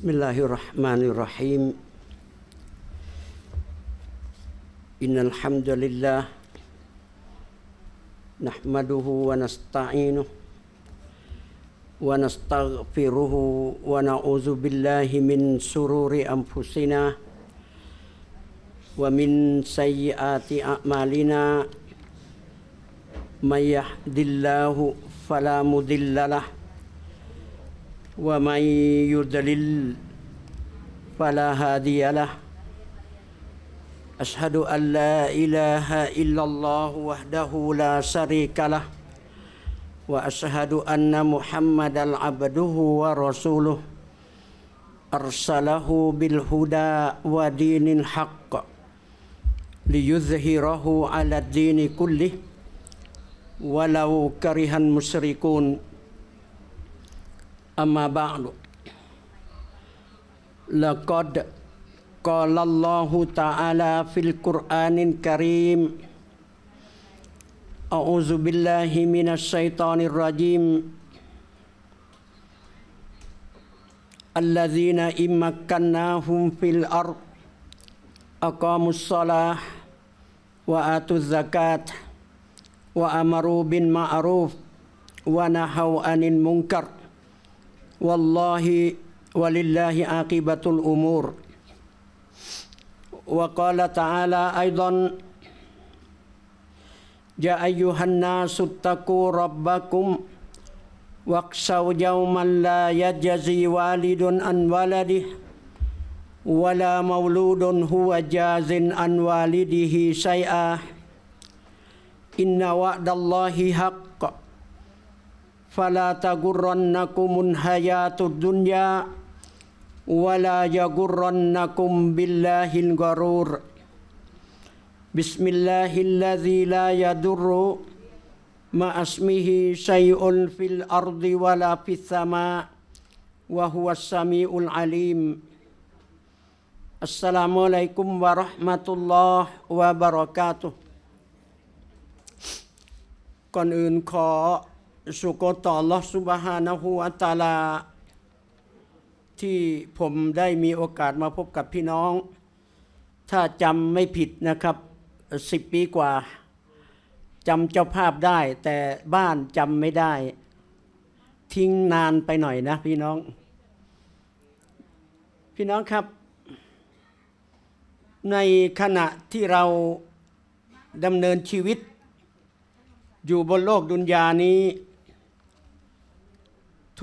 بسم الله الرحمن الرحيم إن الحمد لله نحمده ونستعينه ونستغفره ونعوذ بالله من سرور أنفسنا ومن سيئات أعمالنا من يهد الله فلا مضل له ومن يدلل فلا هادي له أشهد أن لا إله إلا الله وحده لا شريك له وأشهد أن محمد عبده ورسوله أرسله بالهدى ودين الحق ليظهره على الدين كله ولو كره المشركون أما بعد لقد قال الله تعالى في القرآن الكريم أعوذ بالله من الشيطان الرجيم الذين إن مكناهم في الأرض أقاموا الصلاة وآتوا الزكاة وأمروا بالمعروف ونهوا عن المنكر wallahi walillahi aqibatul umur wa qala ta'ala aidan ya ayyuhan nasu taqu rabbakum waqsaw yawman la yajzi walidun an waladihi ولا مولود هو جاز عن والده شيئا إن وعد الله فلا تغرنكم الحياة الدنيا ولا يغرنكم بالله الغرور بسم الله الذي لا يضر ما اسمه شيء في الأرض ولا في السماء وهو السميع العليم السلام عليكم ورحمة الله وبركاته ก่อนอื่นขอสุโกต่อลอสุบฮานะฮูอัตตาลาที่ผมได้มีโอกาสมาพบกับพี่น้อง ถ้าจำไม่ผิดนะครับสิบปีกว่าจำเจ้าภาพได้แต่บ้านจำไม่ได้ ทิ้งนานไปหน่อยนะพี่น้อง พี่น้องครับ ในขณะที่เราดำเนินชีวิต อยู่บนโลกดุนยานี้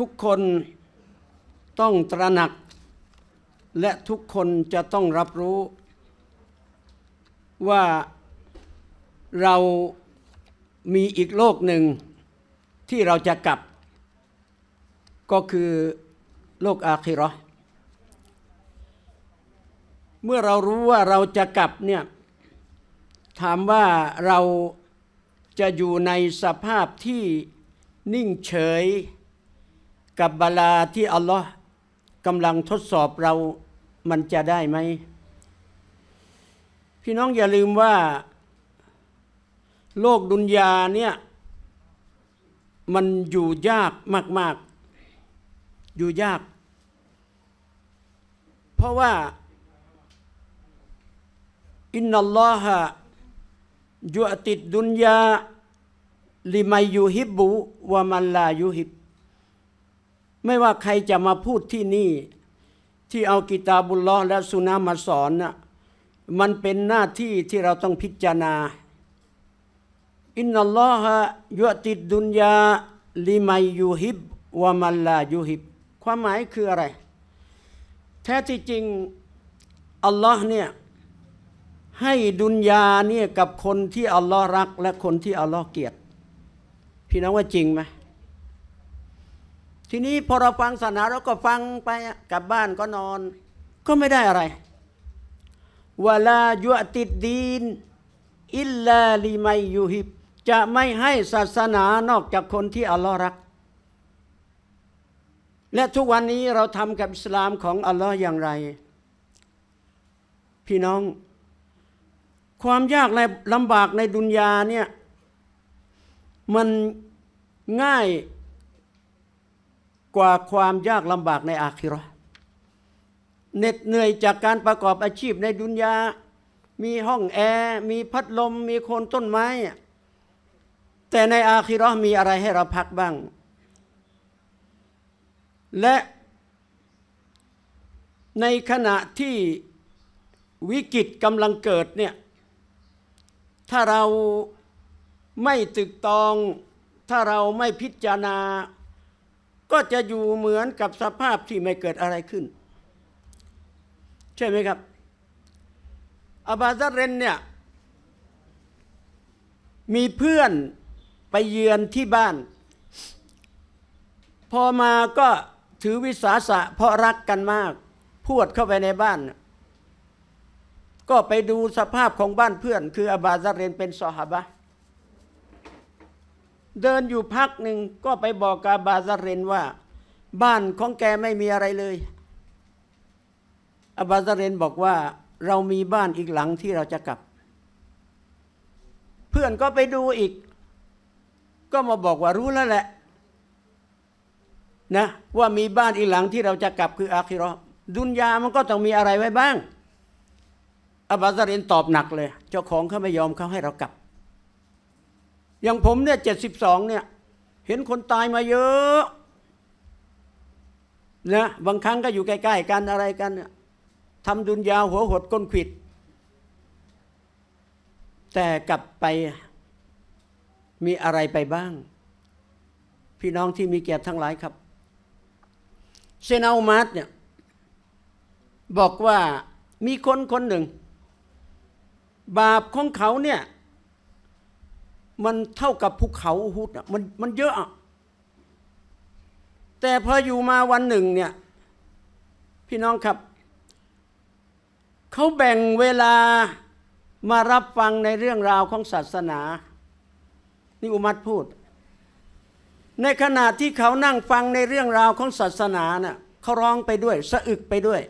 ทุกคนต้องตระหนักและทุกคนจะต้องรับรู้ ว่าเรามีอีกโลกหนึ่งที่เราจะกลับ ก็คือโลกอาคิรอเมื่อเรารู้ว่าเราจะกลับเนี่ยถามว่าเราจะอยู่ในสภาพที่นิ่งเฉยกับบาลาที่อัลลอฮ์กำลังทดสอบเรามันจะได้ไหมพี่น้องอย่าลืมว่า โลกดุนยาเนี่ยมันอยู่ยากมากๆ อยู่ยาก เพราะว่า อินนัลลอฮะยุติดดุนยาลิมายูฮิบบุวะมันลายูฮิบไม่ว่าใครจะมาพูดที่นี่ที่เอากิตาบุลลอและสุนามาสอนนะ่ะมันเป็นหน้าที่ที่เราต้องพิจารณาอินนัลลอฮะยุติดดุนยาลิมัยยูฮิบวามัลลายูฮิบความหมายคืออะไร แท้ที่จริงอัลลอฮ์เนี่ยให้ดุนยาเนี่ยกับคนที่อัลลอฮ์รักและคนที่อัลลอฮ์เกลียดพี่น้องว่าจริงไหมทีนี้พอเราฟังศาสนา เราก็ฟังไปกลับบ้านก็นอน ก็ไม่ได้อะไรวลายุติดดีน อิลลาลิมัยยูฮิบจะไม่ให้ศาสนานอกจากคนที่อัลลอฮ์รัก และทุกวันนี้เราทำกับอิสลามของอัลลอฮ์อย่างไร พี่น้อง ความยากลำบากในดุนยาเนี่ย มันง่ายกว่าความยากลำบากในอาคิรอเหน็ดเหนื่อยจากการประกอบอาชีพในดุนยา มีห้องแอร์มีพัดลมมีโคนต้นไม้ แต่ในอาคิรอมีอะไรให้เราพักบ้าง และในขณะที่วิกฤตกำลังเกิดเนี่ยถ้าเราไม่ตึกตองถ้าเราไม่พิจารณาก็จะอยู่เหมือนกับสภาพที่ไม่เกิดอะไรขึ้น ใช่ไหมครับอาบาซาเรนเนี่ย มีเพื่อนไปเยือนที่บ้าน พอมาก็ถือวิสาสะเพราะรักกันมากพูดเข้าไปในบ้าน ก็ไปดูสภาพของบ้านเพื่อน คืออาบาซาเรนเป็นซอฮาบะเดินอยู่พักหนึ่งก็ไปบอกกาบาซาเรนว่า บ้านของแกไม่มีอะไรเลยอาบาซาเรนบอกว่าเรามีบ้านอีกหลังที่เราจะกลับ เพื่อนก็ไปดูอีก ก็มาบอกว่ารู้แล้วแหละนะว่ามีบ้านอีกหลังที่เราจะกลับคืออาคิรอดุนยา มันก็ต้องมีอะไรไว้บ้างอาบาซาเรนตอบหนักเลย เจ้าของเขาไม่ยอมเขาให้เรากลับอย่างผมเนี่ยเจ็ดสิบสองเนี่ยเห็นคนตายมาเยอะนะบางครั้งก็อยู่ใกล้ ๆ กันอะไรกันทำดุนยาหัวหดก้นขิด แต่กลับไปมีอะไรไปบ้าง พี่น้องที่มีเกียรติทั้งหลายครับ เซนเอุมาร์เนี่ยบอกว่ามีคนคนหนึ่ง บาปของเขาเนี่ยมันเท่ากับภูเขาุฮุดมันมันเยอะแต่พออยู่มาวันหนึ่งเนี่ยพี่น้องครับ เขาแบ่งเวลามารับฟังในเรื่องราวของศาสนา นี่อุมัตพูด ในขณะที่เขานั่งฟังในเรื่องราวของศาสนาเนะ่ยเขาร้องไปด้วย สะอึกไปด้วย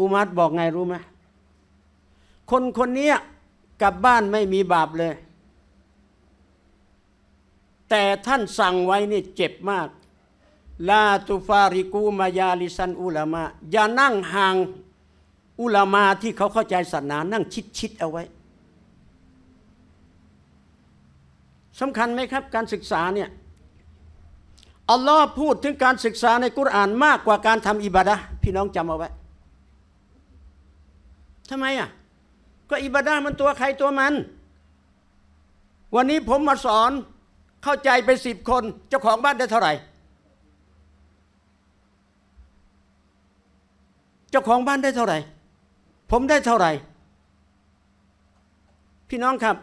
อุมัตบอกไงรู้ไหมคนคนนี้กลับบ้านไม่มีบาปเลย แต่ท่านสั่งไว้นี่เจ็บมาก ลาตุฟาริกูมายาลิซันอุลามะอย่านั่งห่างอุลามาที่เขาเข้าใจศาสนา นั่งชิดชิดเอาไว้สำคัญไหมครับการศึกษาเนี่ยอัลลอฮ์พูดถึงการศึกษาในกุรอานมากกว่าการทำอิบาดะพี่น้องจำเอาไว้ทำไมอ่ะก็อิบาดามันตัวใครตัวมัน วันนี้ผมมาสอนเข้าใจไปสิบคน เจ้าของบ้านได้เท่าไหร่ เจ้าของบ้านได้เท่าไหร่ ผมได้เท่าไหร่ พี่น้องครับ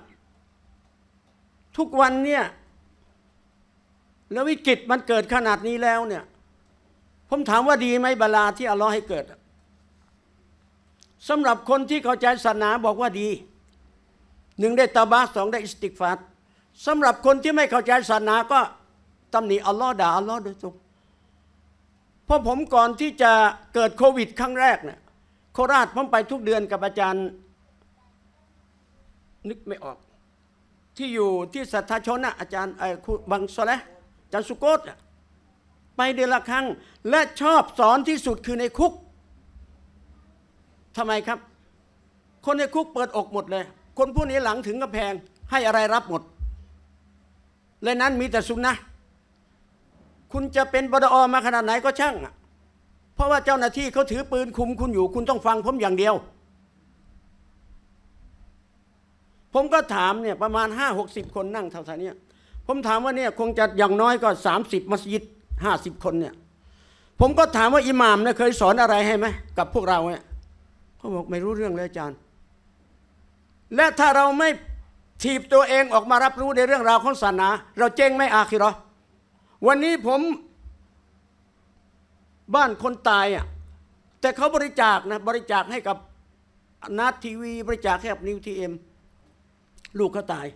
ทุกวันเนี่ย แล้ววิกฤตมันเกิดขนาดนี้แล้วเนี่ย ผมถามว่าดีไหมบาลาที่อัลลอฮ์ให้เกิดสำหรับคนที่เข้าใจศาสนาบอกว่าดี หนึ่งได้ตาบาสองได้อิสติกฟัดสำหรับคนที่ไม่เข้าใจศาสนาก็ตำหนิอัลลอฮ์ด่าอัลลอฮ์โดยตรงเพราะผมก่อนที่จะเกิดโควิดครั้งแรกเนี่ยโคราชผมไปทุกเดือนกับอาจารย์ นึกไม่ออก ที่อยู่ที่สัทธาชนนะอาจารย์ไอ้ครูบังสละอาจารย์สุโกตไปเดือนละครั้ง และชอบสอนที่สุดคือในคุกทำไมครับ คนในคุกเปิดอกหมดเลย คนพวกนี้หลังถึงกระแพงให้อะไรรับหมด แลยนั้นมีแต่สุนนะ คุณจะเป็นบดอมาขนาดไหนก็ช่าง เพราะว่าเจ้าหน้าที่เขาถือปืนคุมคุณอยู่ คุณต้องฟังผมอย่างเดียว ผมก็ถามเนี่ยประมาณห้าหกสิบคนนั่งเท่าไหร่เนี่ยผมถามว่าเนี่ยคงจะอย่างน้อยก็สามสิบมัสยิดห้าสิบคนเนี่ย ผมก็ถามว่าอิหม่ามเนี่ยเคยสอนอะไรให้ไหมกับพวกเราเนี่ยเขาบอกไม่รู้เรื่องเลยอาจารย์ และถ้าเราไม่ถีบตัวเองออกมารับรู้ในเรื่องราวของศาสนา เราเจ๊งไม่อาคิรอวันนี้ผมบ้านคนตายอ่ะ แต่เขาบริจาคนะ บริจาคให้กับนัดทีวี บริจาคแคบนิวทีเอ็มลูกเขาตาย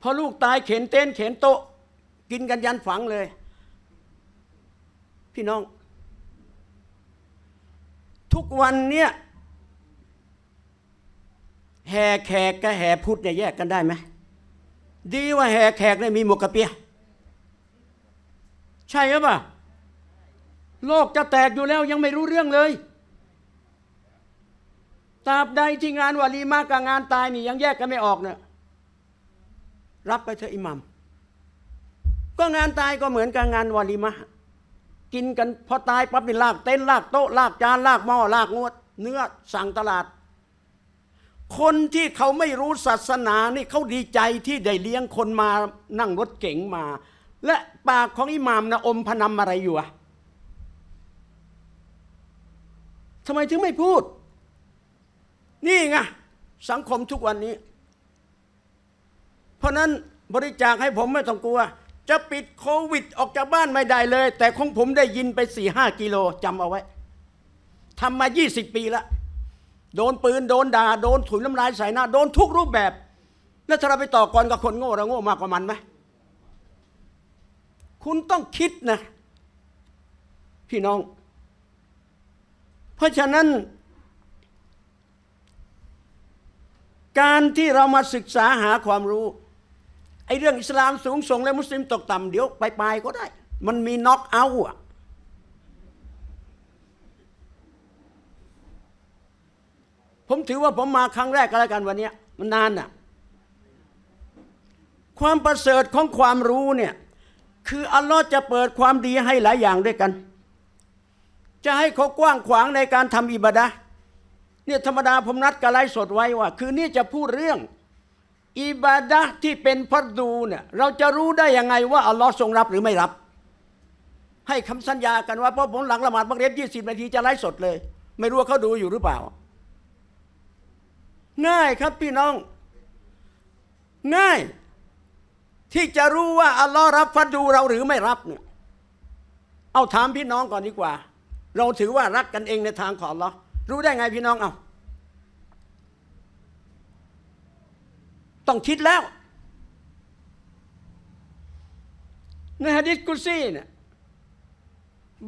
พอลูกตายเข็นเต้นเข็นโตกินกันยันฝังเลย พี่น้องทุกวันเนี่ยแห่แขกกับแห่พุทธเนี่ยแยกกันได้ไหมดีว่าแห่แขกเนี่ยมีหมวกกระเปียใช่ไหมป่าโลกจะแตกอยู่แล้วยังไม่รู้เรื่องเลยตราบใดที่งานวารีมากกับงานตายนี่ยังแยกกันไม่ออกเนี่ยรับไปเถอะอิหมัมก็งานตายก็เหมือนกับงานวารีมากินกันพอตายปั๊บนี่ลากเต้นลากโต๊ะลากจาน ลากหม้อลากงวด เนื้อ สั่งตลาด คนที่เขาไม่รู้ศาสนา นี่เขาดีใจที่ได้เลี้ยงคนมานั่งรถเก๋งมา และปากของอิหมามนะอมพนำอะไรอยู่อะทำไมถึงไม่พูด นี่ไงสังคมทุกวันนี้ เพราะนั้นบริจาคให้ผมไม่ต้องกลัวจะปิดโควิดออกจากบ้านไม่ได้เลย แต่ของผมได้ยินไปสี่ห้ากิโลจำเอาไว้ทำมายี่สิบปีละโดนปืนโดนดา่าโดนถุยน้ำลายใส่หน้า โดนทุกรูปแบบ แล้วถ้าเราไปต่อกรกับคนโง่เราโง่มากกว่ามันไหมคุณต้องคิดนะ พี่น้อง เพราะฉะนั้น การที่เรามาศึกษาหาความรู้อ้เรื่องอิสลามสูง ส่งและมุสลิมตกต่ำเดี๋ยวไปไปก็ได้ มันมีน็อกเอาท์อ่ะ ผมถือว่าผมมาครั้งแรกก็แล้วกันวันนี้มันนานอ่ะ ความประเสริฐของความรู้เนี่ย คืออัลลอฮ์จะเปิดความดีให้หลายอย่างด้วยกัน จะให้เขากว้างขวางในการทำอิบาดะเนี่ยธรรมดาผมนัดกระไรสดไว้ว่า คืนนี้จะพูดเรื่องอิบาดะที่เป็นพัดูเนี่ยเราจะรู้ได้ยังไงว่าอัลลอฮ์ทรงรับหรือไม่รับ ให้คำสัญญากันว่าเพราะผมหลังละหมาดบังเรียบยี่สิบนาทีจะไลฟ์สดเลย ไม่รู้ว่าเขาดูอยู่หรือเปล่า ง่ายครับพี่น้อง ง่าย ที่จะรู้ว่าอัลลอฮ์รับฟัดดูเราหรือไม่รับเนี่ยเอาถามพี่น้องก่อนดีกว่า เราถือว่ารักกันเองในทางของอัลลอฮ์รู้ได้ไงพี่น้องเอาต้องคิดแล้ว ในฮะดิษกุซีเนี่ย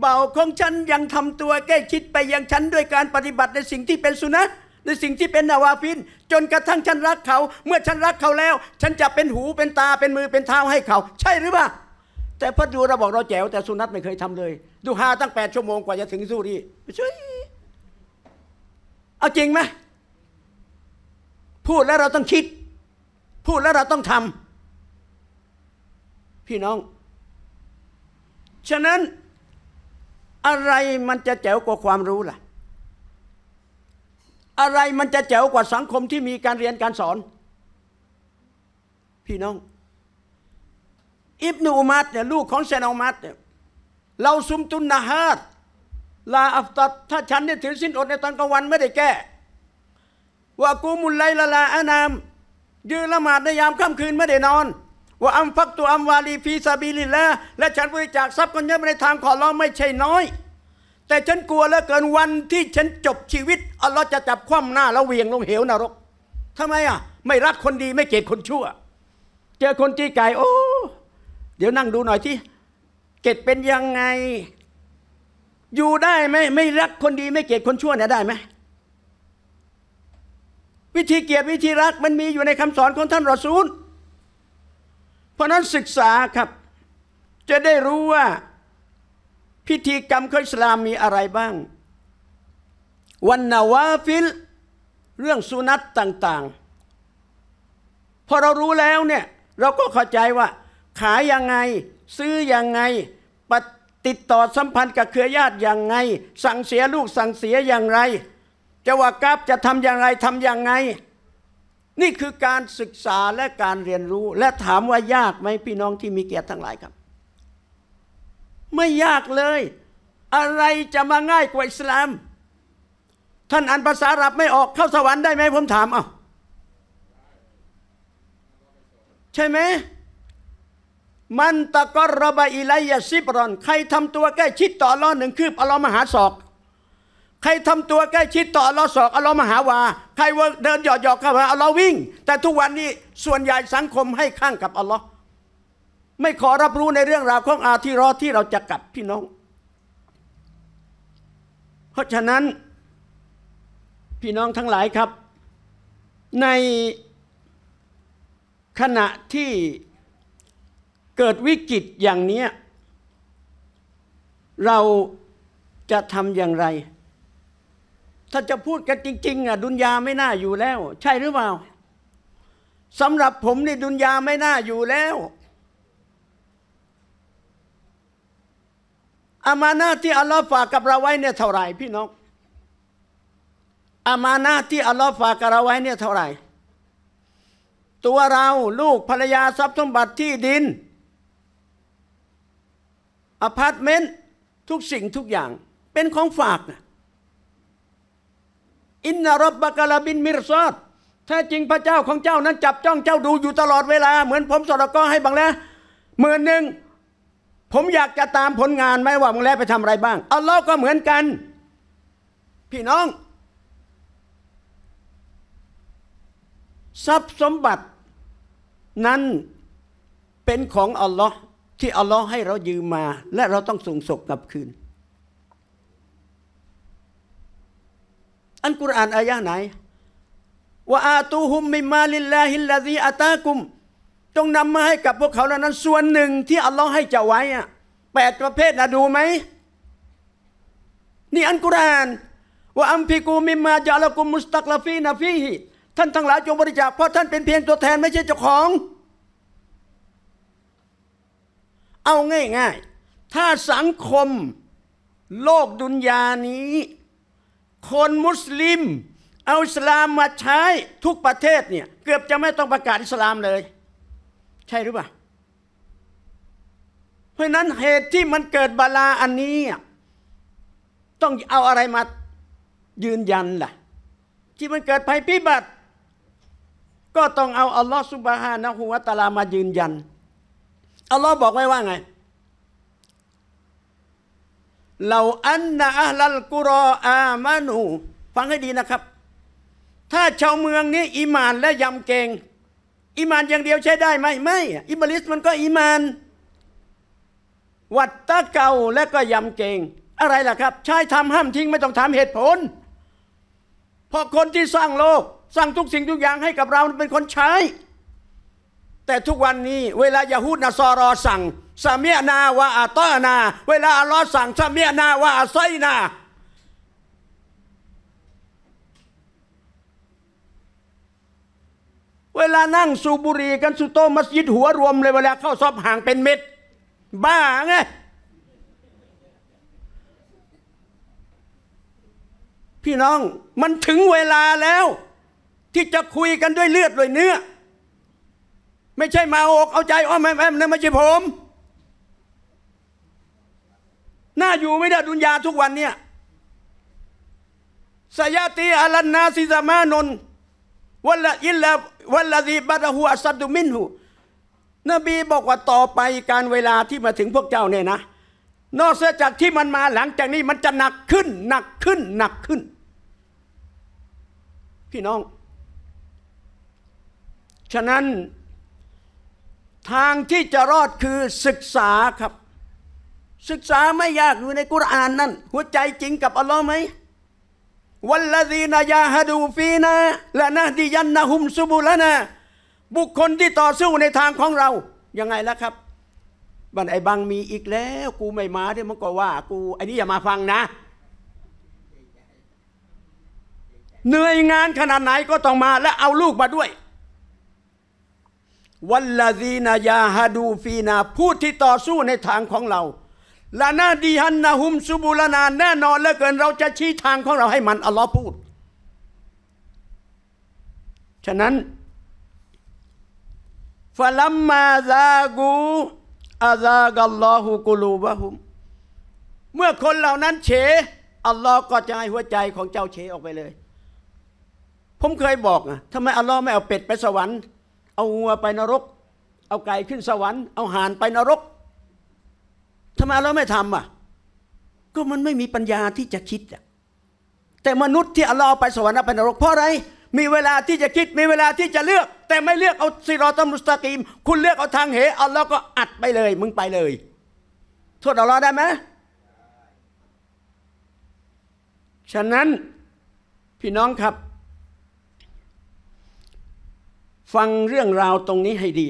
เบาของฉันยังทำตัว แก้คิดไปยังฉันด้วยการปฏิบัติในสิ่งที่เป็นสุนัตในสิ่งที่เป็นนาวาฟินจนกระทั่งฉันรักเขา เมื่อฉันรักเขาแล้ว ฉันจะเป็นหูเป็นตาเป็นมือเป็นเท้าให้เขา ใช่หรือเปล่า แต่พอดูเราบอกเราแจ๋วแต่สุนัตไม่เคยทำเลยดูฮาตั้งแปดชั่วโมงกว่าจะถึงสู้ดีช่วยเอาจริงไหมพูดแล้วเราต้องคิดพูดแล้วเราต้องทำพี่น้อง ฉะนั้นอะไรมันจะแจ๋วกว่าความรู้ล่ะ อะไรมันจะแจ๋วกว่าสังคมที่มีการเรียนการสอน พี่น้อง อิบนูอุมัดเนี่ยลูกของเซนอุมัดเนี่ยเราซุมตุนนาฮาดลาอัฟตัดถ้าฉันเนี่ยถือสิ้นอดในตอนกลางวันไม่ได้แก้ ว่ากูมุลไลละลาอานามยืนละหมาดในยามค่ำคืนไม่ได้นอน ว่าอัมฟักตัวอัมวาลีฟีซาบิลิแลวและฉันบริจาคทรัพย์กันเยอะในทางขอร้องไม่ใช่น้อย แต่ฉันกลัวเหลือเกินวันที่ฉันจบชีวิตอัลลอฮ์จะจับคว่ำหน้าแล้วเวียงลงเหวนรก ทำไมอ่ะ ไม่รักคนดีไม่เกลียดคนชั่ว เจอคนจีไก่โอ้ เดี๋ยวนั่งดูหน่อยที่เกตเป็นยังไง อยู่ได้ไหมไม่รักคนดีไม่เกลียดคนชั่วเนี่ยได้ไหมวิธีเกียรติวิธีรักมันมีอยู่ในคำสอนของท่านรอซูลเพราะนั้นศึกษาครับจะได้รู้ว่าพิธีกรรมของอิสลามมีอะไรบ้าง วันนาวาฟิล เรื่องสุนัตต่าง ๆ พอเรารู้แล้วเนี่ย เราก็เข้าใจว่า ขายยังไง ซื้อยังไงปติดต่อสัมพันธ์กับเครือญาติยังไง สั่งเสียลูกสั่งเสียอย่างไรจะว่ากับจะทำอย่างไรทำอย่างไง นี่คือการศึกษาและการเรียนรู้และถามว่ายากไหมพี่น้องที่มีเกียรติทั้งหลายครับ ไม่ยากเลย อะไรจะมาง่ายกว่าอิสลาม ท่านอ่านภาษาอับไม่ออกเข้าสวรรค์ได้ไหมผมถามเอ่้าใช่ไหมมันตะกรบะอิไลยาซิบรอนใครทำตัวใกล้ชิดต่อรอหนึ่งคืบอัลลอฮ์มหาศอกใครทำตัวใกล้ชิดต่ออัลลอฮ์สอกอัลลอฮ์มหาวา ใครเดินหยอกหยอกเข้ามาอัลลอฮ์วิ่ง แต่ทุกวันนี้ส่วนใหญ่สังคมให้ข้างกับอัลลอฮ์ไม่ขอรับรู้ในเรื่องราวของอาทีรอที่เราจะกลับพี่น้อง เพราะฉะนั้น พี่น้องทั้งหลายครับ ในขณะที่เกิดวิกฤตอย่างนี้ เรา จะทำอย่างไรถ้าจะพูดกันจริงๆอ่ะดุนยาไม่น่าอยู่แล้ว ใช่หรือเปล่าสำหรับผมนี่ดุนยาไม่น่าอยู่แล้วอามานาที่อัลลอฮ์ฝากกับเราไว้เนี่ยเท่าไหร่พี่น้องอามานาที่อัลลอฮ์ฝากกับเราไว้เนี่ยเท่าไหร่ ตัวเราลูกภรรยาทรัพย์สมบัติที่ดินอพาร์ตเมนต์ทุกสิ่งทุกอย่าง เป็นของฝากนะอินนารบบกะลาบินมิรซอดแท้จริงพระเจ้าของเจ้านั้นจับจ้องเจ้าดูอยู่ตลอดเวลา เหมือนผมสอดก็ให้บังแล้วหมื่นหนึ่งผมอยากจะตามผลงานไหมว่าบังแล้วไปทำอะไรบ้าง อัลลอฮ์ก็เหมือนกันพี่น้อง ทรัพย์สมบัตินั้นเป็นของอัลลอฮ์ที่อัลลอฮ์ให้เรายืมมา และเราต้องส่งศพกลับคืนอันกุรอานอายะไหนว่าอาตูฮุมมิมาลิลลาฮิลลาซีอาตากุมต้องนำมาให้กับพวกเขาเหล่านั้น ส่วนหนึ่งที่อัลลอฮ์ให้เจ้าไว้อะแปดประเภทนะดูไหมนี่อันกุรอานว่าอัมพิกูมิมาจาลกุมมุสตักลฟีนาฟีฮิท่านทั้งหลายจงบริจาคเพราะท่านเป็นเพียงตัวแทนไม่ใช่เจ้าของ เอาง่าย ๆถ้าสังคมโลกดุนยานี้คนมุสลิมเอาอิสลามมาใช้ทุกประเทศเนี่ยเกือบจะไม่ต้องประกาศอิสลามเลย ใช่หรือเปล่า เพราะนั้นเหตุที่มันเกิดบาลาอันนี้ ต้องเอาอะไรมา ยืนยันล่ะที่มันเกิดภัยพิบัติ ก็ต้องเอาอัลลอฮฺสุบฮานะฮูวะตาลามายืนยัน อัลลอฮ์บอกไว้ว่าไงเราอันนะอัลลกุรออามานูฟังให้ดีนะครับ ถ้าชาวเมืองนี้อิมานและยำเกงอิมานอย่างเดียวใช้ได้ไหมไม่ อิบลิสมันก็อิมาน วัตตะเก่าและก็ยำเกง อะไรล่ะครับใช้ทำห้ามทิ้งไม่ต้องถามเหตุผล เพราะคนที่สร้างโลก สร้างทุกสิ่งทุกอย่างให้กับเราเป็นคนใช้ แต่ทุกวันนี้เวลายาฮูดนาซอรอ สั่งสมียนาวะอัตนา เวลาอัลลอฮ์สั่งสมียนาวะอัไซนา เวลานั่งสูบุรีกันสุโตมัสยิด หัวรวมเลยเวลาเข้าซอบห่างเป็นเม็ด บ้าไงพี่น้องมันถึงเวลาแล้ว ที่จะคุยกันด้วยเลือดด้วยเนื้อ ไม่ใช่มาอก เอาใจอ้อมแอมนั่นไม่ใช่ผมน่าอยู่ไม่ได้ดุนยาทุกวันเนี่ยสยาตีอัลนาซิซามานนวัลละอิลลาวัลละซีบัตหัวซสัดดุมินหูนบีบอกว่าต่อไปการเวลาที่มาถึงพวกเจ้าเนี่ยนะ นอกเสียจากที่มันมาหลังจากนี้มันจะหนักขึ้นหนักขึ้นหนักขึ้น พี่น้อง ฉะนั้นทางที่จะรอดคือศึกษาครับศึกษาไม่ยากอยู่ในกุรานนั่นหัวใจจริงกับอัลลอฮ์ไหมวัลลดีนายาฮดูฟีนาและนะดียันนะฮุมซุบุลนะบุคคลที่ต่อสู้ในทางของเรา ยังไงล่ะครับบันไอบังมีอีกแล้ว กูไม่มาดีวยมันก็ว่า กูไอนี้อย่ามาฟังนะ เหนื่อยงานขนาดไหนก็ต้องมา และเอาลูกมาด้วย วัลลดีนายาฮดูฟีนาผู้ที่ต่อสู้ในทางของเราละนาดีฮันนาหุมซุบุลนานแน่นอนเหลือเกินเราจะชี้ทางของเราให้มัน อัลลอฮ์พูด ฉะนั้นฟะลัมมาซากูอาซากัลลอฮุกุลูบะฮุมเมื่อคนเหล่านั้นเฉอัลลอฮ์ก็จะให้หัวใจของเจ้าเฉออกไปเลย ผมเคยบอกนะทำไมอัลลอฮ์ไม่เอาเป็ดไปสวรรค์ เอาวัวไปนรก เอาไก่ขึ้นสวรรค์เอาห่านไปนรกทำไมเราไม่ทำอ่ะก็มันไม่มีปัญญาที่จะคิดอ่ะแต่มนุษย์ที่อัลลอฮ์ไปสวรรค์ไปนรกเพราะอะไรมีเวลาที่จะคิดมีเวลาที่จะเลือก แต่ไม่เลือกเอาซีรอตมมุสตะกีม คุณเลือกเอาทางเหอัลลอฮ์ก็อัดไปเลยมึงไปเลยโทษอัลลอฮ์ได้ไหมฉะนั้นพี่น้องครับ ฟังเรื่องราวตรงนี้ให้ดี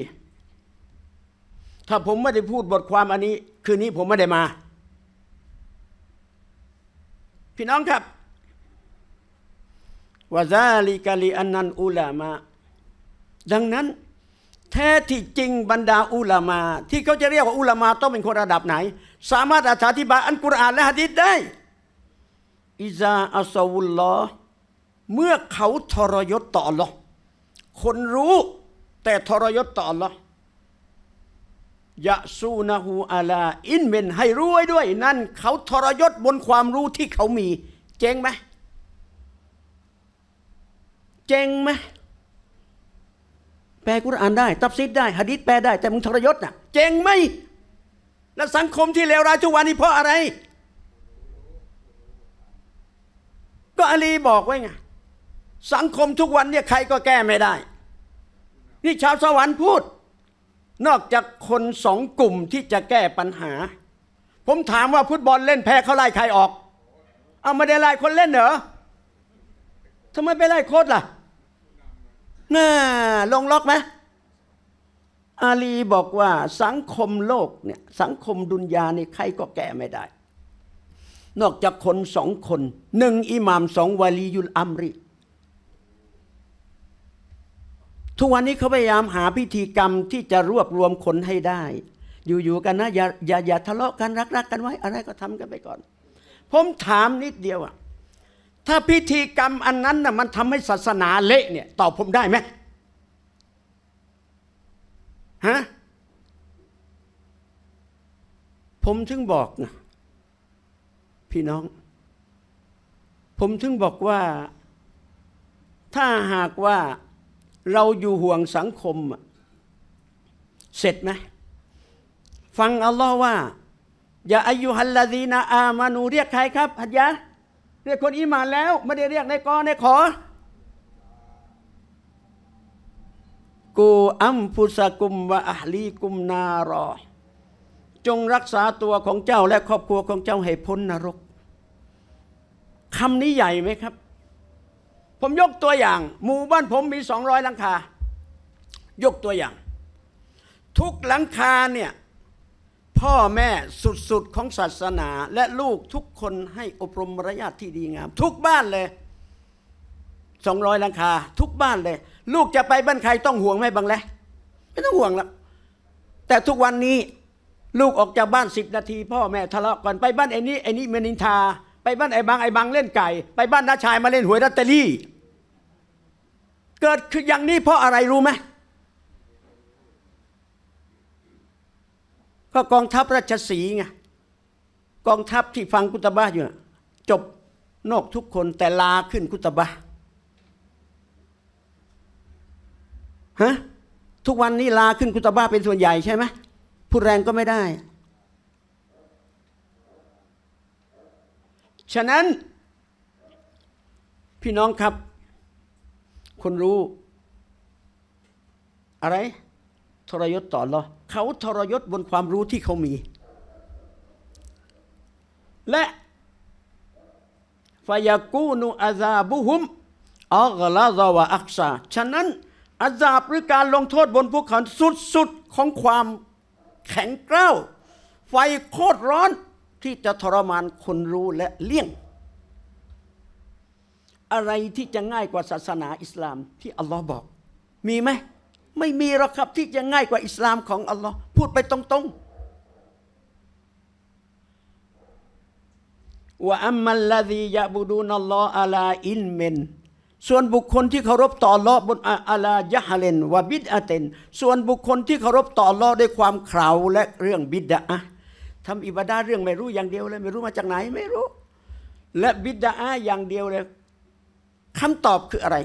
ถ้าผมไม่ได้พูดบทความอันนี้ คืนนี้ผมไม่ได้มา พี่น้องครับวาซาลิกาลีอันนันอุลามาดังนั้น แท้ที่จริงบรรดาอุลามา ที่เขาจะเรียกว่าอุลามาต้องเป็นคนระดับไหน สามารถอาธิบายอันกุรอานและฮะดิษได้ อิซาอัสวุลลอเมื่อเขาทรยศต่อหรอคนรู้แต่ทรยศต่อหรอยะซูนาหูอาลาอินเมนให้รู้ไว้ด้วยนั่นเขาทรยศบนความรู้ที่เขามี เจ๊งไหมเจ๊งไหมแปลกุรอานได้ตับซิดได้ฮะดิษแปลได้แต่มึงทรยศน่ะเจ๊งไหมแล้วสังคมที่เลวร้ายทุกวันนี้เพราะอะไรก็อลีบอกไว้ไงสังคมทุกวันเนี่ยใครก็แก้ไม่ได้นี่ชาวสวรรค์พูดนอกจากคนสองกลุ่มที่จะแก้ปัญหา ผมถามว่าฟุตบอลเล่นแพ้เขาไล่ใครออก เอาไม่ได้ไล่คนเล่นเหรอ ทำไมไปไล่โค้ดล่ะ น่าลงล็อกไหม อาลีบอกว่าสังคมโลกเนี่ยสังคมดุนยานี่ใครก็แก้ไม่ได้ นอกจากคนสองคน หนึ่งอิหมาม สองวาลียุลอัมรีทุกวันนี้เขาพยายามหาพิธีกรรมที่จะรวบรวมคนให้ได้ อยู่ๆกันนะอย่าอย่าอย่าทะเลาะกันรักๆกันไว้ อะไรก็ทำกันไปก่อน ผมถามนิดเดียวอะถ้าพิธีกรรมอันนั้นนะ่ะมันทำให้ศาสนาเละเนี่ยตอบผมได้ไหมฮะผมถึงบอกนะพี่น้อง ผมถึงบอกว่า ถ้าหากว่าเราอยู่ห่วงสังคมเสร็จไหมฟังอัลลอฮ์ว่า อย่าอายุฮัลลาดีนาอามานู เรียกใครครับฮัจยะเรียกคนอิมานแล้ว ไม่ได้เรียกในกอในขอ กูอัมพุสกุมวะอัลีกุมนารอ จงรักษาตัวของเจ้าและครอบครัวของเจ้าให้พ้นนรกคำนี้ใหญ่ไหมครับผมยกตัวอย่าง หมู่บ้านผมมี 200หลังคา ยกตัวอย่าง ทุกหลังคาเนี่ยพ่อแม่สุดๆของศาสนา และลูกทุกคนให้อบรมมารยาทที่ดีงาม ทุกบ้านเลยสองร้อยหลังคา ทุกบ้านเลย ลูกจะไปบ้านใครต้องห่วงไหมบังแลไม่ต้องห่วงแล้วแต่ทุกวันนี้ลูกออกจากบ้านสิบนาที พ่อแม่ทะเลาะกันไปบ้านไอ้นี้ไอ้นี้มนินทาไปบ้านไอ้บางไอ้บางเล่นไก่ ไปบ้านน้าชายมาเล่นหวยลอตเตอรี่ เกิดคืออย่างนี้เพราะอะไรรู้ไหมก็กองทัพราชสีไงกองทัพที่ฟังกุตบะอยู่จบนอกทุกคนแต่ลาขึ้นกุตบะฮะทุกวันนี้ลาขึ้นกุตบะเป็นส่วนใหญ่ใช่ไหมพูดแรงก็ไม่ได้ฉะนั้นพี่น้องครับ คุณรู้ อะไร ทรยศต่อเราเขาทรยศบนความรู้ที่เขามี และฟายกูนูอาซาบุฮุมอัลลาซาวะอักซาฉะนั้นอาซาบหรือการลงโทษบนพวกเขาสุดๆ ของความแข็งกร้าวไฟโคตรร้อนที่จะทรมานคนรู้และเลี่ยง อะไรที่จะง่ายกว่าศาสนาอิสลามที่อัลลอฮ์บอก มีไหมไม่มีหรอกครับที่จะง่ายกว่าอิสลามของอัลลอฮ์พูดไปตรงๆว่าอัมมัลลาดียะบูดูนัลลอฮ์อาลาอินเมนส่วนบุคคลที่เคารพต่อลอบนอาลายะฮเลนวะบิดอาเตนส่วนบุคคลที่เคารพต่อลอด้วยความเข่าและเรื่องบิดาทำอิบาดาเรื่องไม่รู้อย่างเดียวเลยไม่รู้มาจากไหน ไม่รู้ และบิดาอาอย่างเดียวเลย คำตอบคืออะไร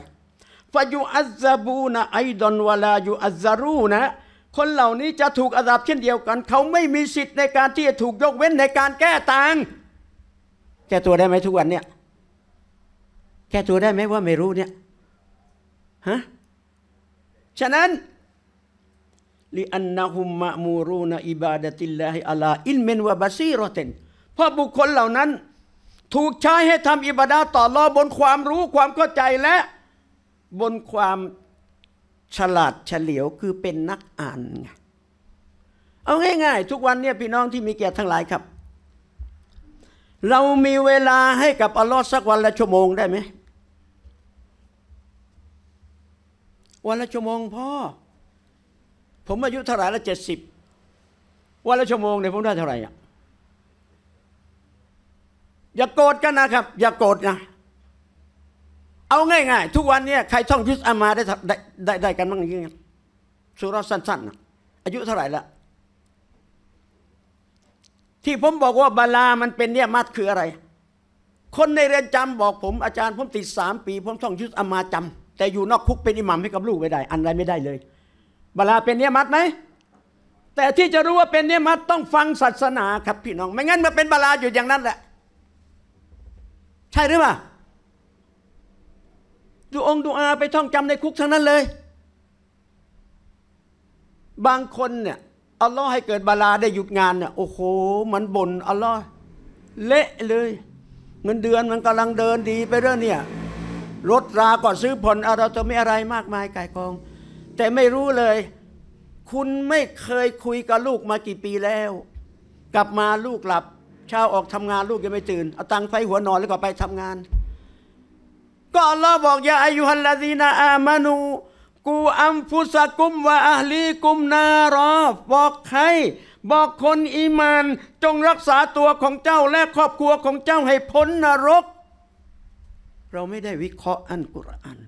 ฟายูอัซบูนะไอดอนวาลายูอัซารูนะคนเหล่านี้จะถูกอาดับเช่นเดียวกัน เขาไม่มีสิทธิ์ในการที่จะถูกยกเว้นในการแก้ต่างแก้ตัวได้ไหมทุกวันเนี่ยแก้ตัวได้ไหมว่าไม่รู้เนี่ยฮะฉะนั้นลิอันนะฮุมมะมูรูนอิบาดติลลาฮิอัลาอิลเมนวะบาซีรอเตนเพราะบุคคลเหล่านั้น ถูกใช้ให้ทำอิบาดาต่อรอบนความรู้ ความเข้าใจและ บนความ ฉลาดเฉลียวคือเป็นนักอ่านไงเอาง่ายๆทุกวันเนี่ยพี่น้องที่มีเกียรติทั้งหลายครับ เรามีเวลาให้กับอัลลอฮ์สักวันละชั่วโมงได้ไหมวันละชั่วโมงพ่อผมอายุเท่าไหร่ละเจ็ดสิบวันละชั่วโมงเนี่ยผมได้เท่าไหร่อ่ะอย่าโกรธกันนะครับ อย่าโกรธนะเอาง่ายๆทุกวันเนี่ยใครท่องยุสอามาได้ได้ได้ได้กันบ้างยังไงสุรสั้นๆอายุเท่าไหร่ละที่ผมบอกว่าบาลา มันเป็นเนี่ยมัดคืออะไร คนในเรือนจำบอกผมอาจารย์ผมติดสามปีผมท่องยุสอามาจำแต่อยู่นอกคุกเป็นอิหมัมให้กับลูกไม่ได้อันไรไม่ได้เลยเวลาเป็นเนียมัดไหมแต่ที่จะรู้ว่าเป็นเนียมัดต้องฟังศาสนาครับพี่น้อง ไม่งั้นมาเป็นบาลาอยู่อย่างนั้นแหละ ใช่หรือเปล่าดูองค์ดูอาไปท่องจำในคุกทั้งนั้นเลย บางคนเนี่ยอัลลอฮ์ให้เกิดบาลาได้หยุดงานเนี่ยโอ้โหมันบ่นอัลลอฮ์เละเลยเงินเดือนมันกำลังเดินดีไปเรื่อยเนี่ยรถราก็ซื้อผ่อนอะไรจะไม่อะไรมากมายไก่กองแต่ไม่รู้เลย คุณไม่เคยคุยกับลูกมากี่ปีแล้ว กลับมาลูกหลับ เช้าออกทำงานลูกยังไม่ตื่นเอาตังค์ไฟหัวนอนแล้วก็ไปทำงานก็อัลลอฮ์บอกยาอายุฮัลลาซีนาอามานูกูอัมฟุสกุมวะอัลีกุมนารอบอกใครบอกคนอีมานจงรักษาตัวของเจ้าและครอบครัวของเจ้าให้พ้นนรก เราไม่ได้วิเคราะห์อันกุรอาน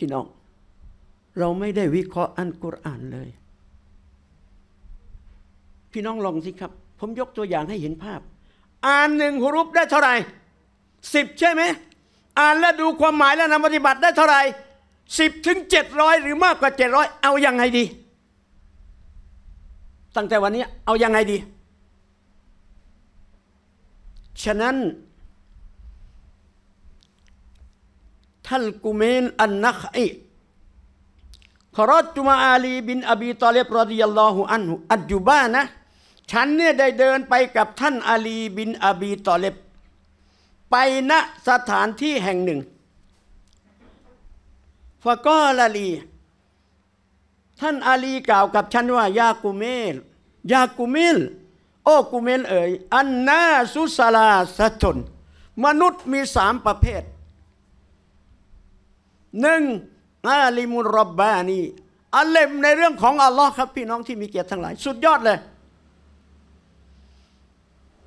พี่น้อง เราไม่ได้วิเคราะห์อันกุรอานเลย พี่น้องลองสิครับ ผมยกตัวอย่างให้เห็นภาพ อ่านหนึ่งหุรุปได้เท่าไหร่สิบใช่ไหมอ่านและดูความหมายและนำปฏิบัติได้เท่าไหร่สิบถึงเจ็ดร้อยหรือมากกว่าเจ็ดร้อยเอาอยัางไงดี ตั้งแต่วันนี้เอาอยัางไงดี ฉะนั้นทัลกุเมนอันนักอิขรอจุมาอาลีบินอบีตอเลบรดิยัลลอฮุอันอัจจุบ้านะฉันเนี่ยได้เดินไปกับท่านอาลีบินอบีตอเลบไปณสถานที่แห่งหนึ่งฟะกอลาลีท่านอาลีกล่าวกับฉันว่ายากุเมลยากุเมลโอ้กุเมลเอ๋ยอันนาสุสลาสะชนมนุษย์มีสามประเภทหนึ่งอาลิมุรบบานีอัลเลมในเรื่องของอัลลอฮ์ครับพี่น้องที่มีเกียรติ ทั้งหลาย สุดยอดเลย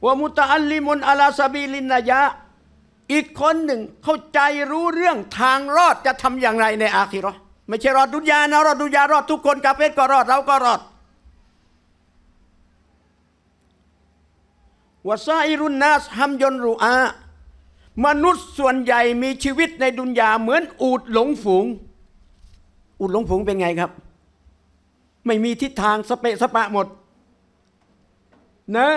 วะามุตอัลลิมุนอาลาซาบีลินนายะอีกคนหนึ่ง เข้าใจรู้เรื่องทางรอดจะทำอย่างไรในอาคิรอไม่ใช่รอดดุนยานะรอดดุนยารอดทุกคนกาเฟตก็รอด เราก็รอดวะซาอิรุนนาสฮัมยนรูอามนุษย์ส่วนใหญ่มีชีวิตในดุนยาเหมือนอูดหลงฝูง อูดหลงฝูงเป็นไงครับ ไม่มีทิศทางสเปะสปะหมดนะ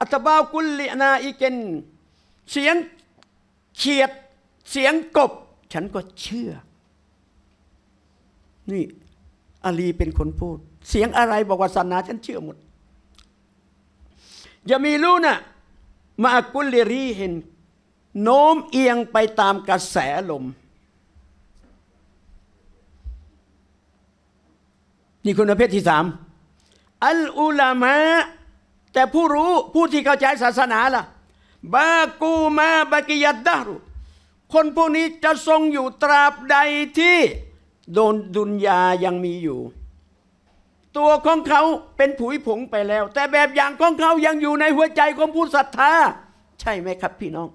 อัตบาวกุลลีนาอีเกนเสียงเฉียดเสียงกบ ฉันก็เชื่อ นี่อาลีเป็นคนพูด เสียงอะไรบอกว่าศาสนาฉันเชื่อหมดอย่ามีรู้นะ มากุลเลรีเห็นโน้มเอียงไปตามกระแสลม นี่คุณประเภทที่สาม อัลอุลามะแต่ผู้รู้ผู้ที่เข้าใจศาสนาล่ะ บากูมาบากิยัดดารุคนพวกนี้จะทรงอยู่ตราบใดที่โดนดุนยายังมีอยู่ ตัวของเขาเป็นผุยผงไปแล้ว แต่แบบอย่างของเขายังอยู่ในหัวใจของผู้ศรัทธา ใช่ไหมครับพี่น้อง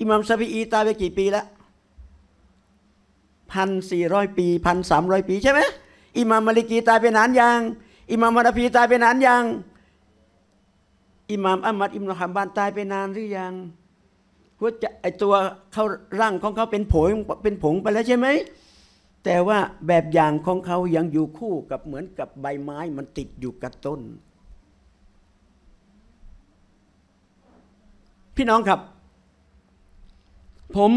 อิหมัมซาฟีอีตายไปกี่ปีแล้วพันสี่ร้อยปีพันสามร้อยปีใช่ไหมอิหมัมมาลิกีตายไปนานยังอิหมัมมาดาฟีตายไปนานยังอิหมัมอัมมัดอิมรุฮัมบานตายไปนานหรือยังหัวจะไอตัวเขาร่างของเขาเป็นผงเป็นผงไปแล้วใช่ไหมแต่ว่าแบบอย่างของเขายังอยู่คู่กับเหมือนกับใบไม้มันติดอยู่กับต้น พี่น้องครับผม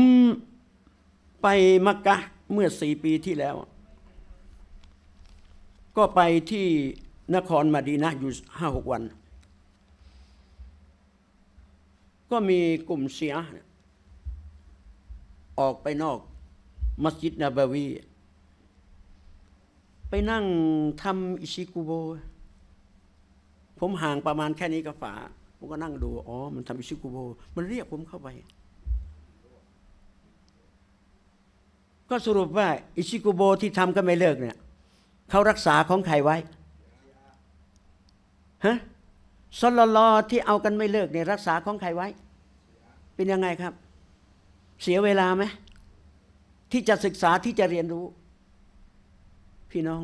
ไปมักกะเมื่อสี่ปีที่แล้ว ก็ไปที่นครมาดีนะอยู่ห้าหกวัน ก็มีกลุ่มเสีย ออกไปนอก มัสยิดนาบวีไปนั่งทำอิชิกุโบ ผมห่างประมาณแค่นี้กับฝา ผมก็นั่งดูอ๋อมันทำอิชิกุโบ มันเรียกผมเข้าไปก็สรุปว่า อิชิกุโบที่ทำก็ไม่เลิกเนี่ยเขารักษาของใครไว้ ฮะสลลอที่เอากันไม่เลิกเนี่ย รักษาของใครไว้ เป็นยังไงครับ เสียเวลาไหมที่จะศึกษาที่จะเรียนรู้ พี่น้อง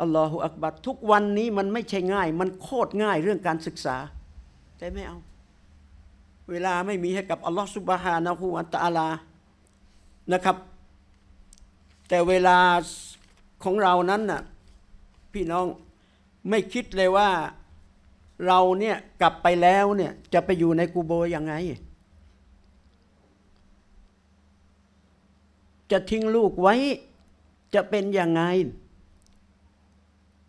อัลลอฮฺอักบัตทุกวันนี้มันไม่ใช่ง่าย มันโคตรง่ายเรื่องการศึกษา แต่ไม่เอา เวลาไม่มีให้กับอัลลอฮฺสุบฮานะฮูอัตตาลานะครับ แต่เวลาของเรานั้นน่ะพี่น้องไม่คิดเลยว่าเราเนี่ยกลับไปแล้วเนี่ยจะไปอยู่ในกูโบยังไง จะทิ้งลูกไว้ จะเป็นยังไง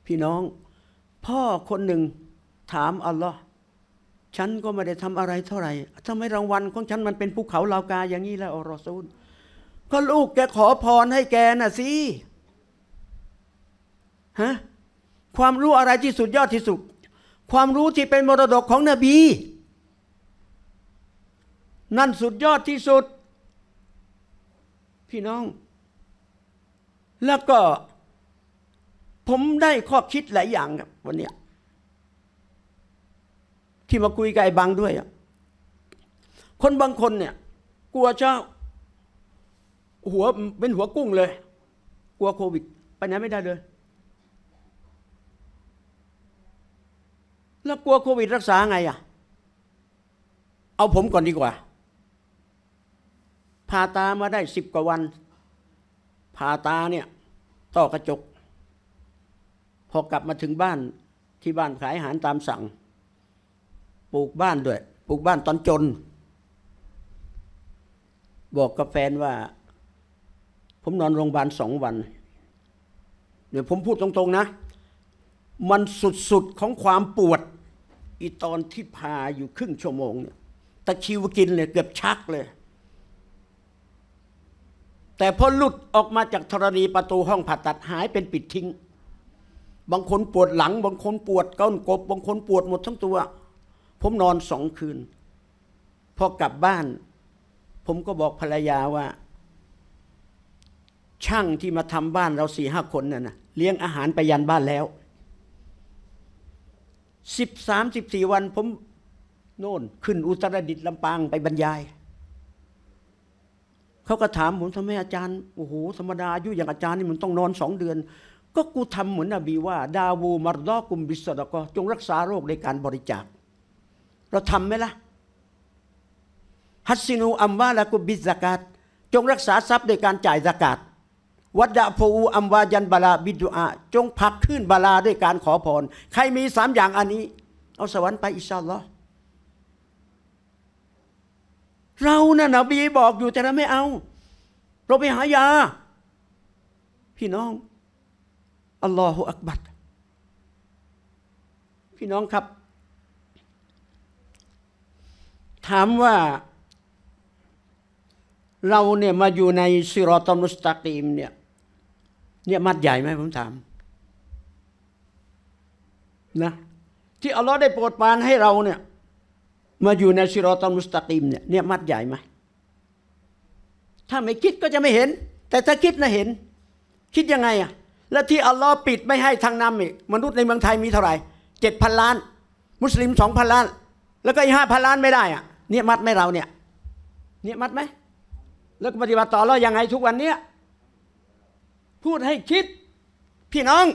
พี่น้องพ่อคนหนึ่งถาม อัลลอฮ์ฉันก็ไม่ได้ทำอะไรเท่าไหร่ทำไมรางวัลของฉันมันเป็นภูเขาลาวกาอย่างนี้แล้วอรอซูลก็ลูกแกขอพรให้แกน่ะสิ ฮะ ความรู้อะไรที่สุดยอดที่สุด ความรู้ที่เป็นมรดกของนบี นั่นสุดยอดที่สุด พี่น้อง แล้วก็ ผมได้ข้อคิดหลายอย่างครับวันนี้ที่มาคุยกับไอ้บังด้วยคนบางคนเนี่ย กลัวเจ้าหัวเป็นหัวกุ้งเลย กลัวโควิด ไปไหนไม่ได้เลย แล้วกลัวโควิดรักษาไงอ่ะ เอาผมก่อนดีกว่าผ่าตามาได้สิบกว่าวันผ่าตาเนี่ยต่อกระจก พอกลับมาถึงบ้าน ที่บ้านขายอาหารตามสั่งปลูกบ้านด้วยปลูกบ้านตอนจน บอกกับแฟนว่าผมนอนโรงพยาบาลสองวันเดี๋ยวผมพูดตรงๆนะ มันสุด ๆ ของความปวด อีตอนที่พาอยู่ครึ่งชั่วโมงเนี่ยตะคิวกินเลยเกือบชักเลย แต่พอหลุดออกมาจากธรณีประตูห้องผ่าตัดหายเป็นปิดทิ้ง บางคนปวดหลัง บางคนปวดก้นกบ บางคนปวดหมดทั้งตัว ผมนอนสองคืน พอกลับบ้าน ผมก็บอกภรรยาว่าช่างที่มาทำบ้านเราสี่ห้าคนน่นะเลี้ยงอาหารไปยันบ้านแล้วสิบสามสิบสี่วันผมโน่น ขึ้นอุตรดิต์ลำปางไปบรรยาย เขาก็ถามผมทำไมอาจารย์โอ้โหธรรมดาอายุอย่างอาจารย์นี่มันต้องนอนสองเดือน ก็กูทำเหมือนนบีว่า ดาวูมารดอกุมบิสระกจงรักษาโรคในการบริจาค เราทำไหมล่ะฮัสซินูอัมวาละกุบิสกาตจงรักษาทรัพย์ในการจ่ายสกาตวัดดาฟูอัมวายันบาลาบิดุอาจงผักขึ้นบาลาด้วยการขอพรใครมีสามอย่างอันนี้ เอาสวรรค์ไปอิชาลอเรานะ่ะนบีบอกอยู่แต่เราไม่เอา เราไปหายา พี่น้อง อัลลอฮฺอักบัตพี่น้องครับ ถามว่า เราเนี่ยมาอยู่ในซิรอตมุสตะกีมเนี่ยเนี่ยมัดใหญ่ไหมผมถามนะที่อัลลอฮ์ได้โปรดปานให้เราเนี่ยมาอยู่ในซิรอตอนมุสตะกิมเนี่ยเนี่ยมัดใหญ่ไหม ถ้าไม่คิดก็จะไม่เห็น แต่ถ้าคิดนะเห็น คิดยังไงอ่ะและที่อัลลอฮ์ปิดไม่ให้ทางน้ำอีกมนุษย์ในเมืองไทยมีเท่าไหร่เจ็ดพันล้าน มุสลิมสองพันล้าน แล้วก็อีห้าพันล้านไม่ได้อ่ะเนี่ยมัดไม่เราเนี่ยเนี่ยมัดไหมแล้วปฏิบัติต่อเรายังไงทุกวันเนี้ยพูดให้คิด พี่น้อง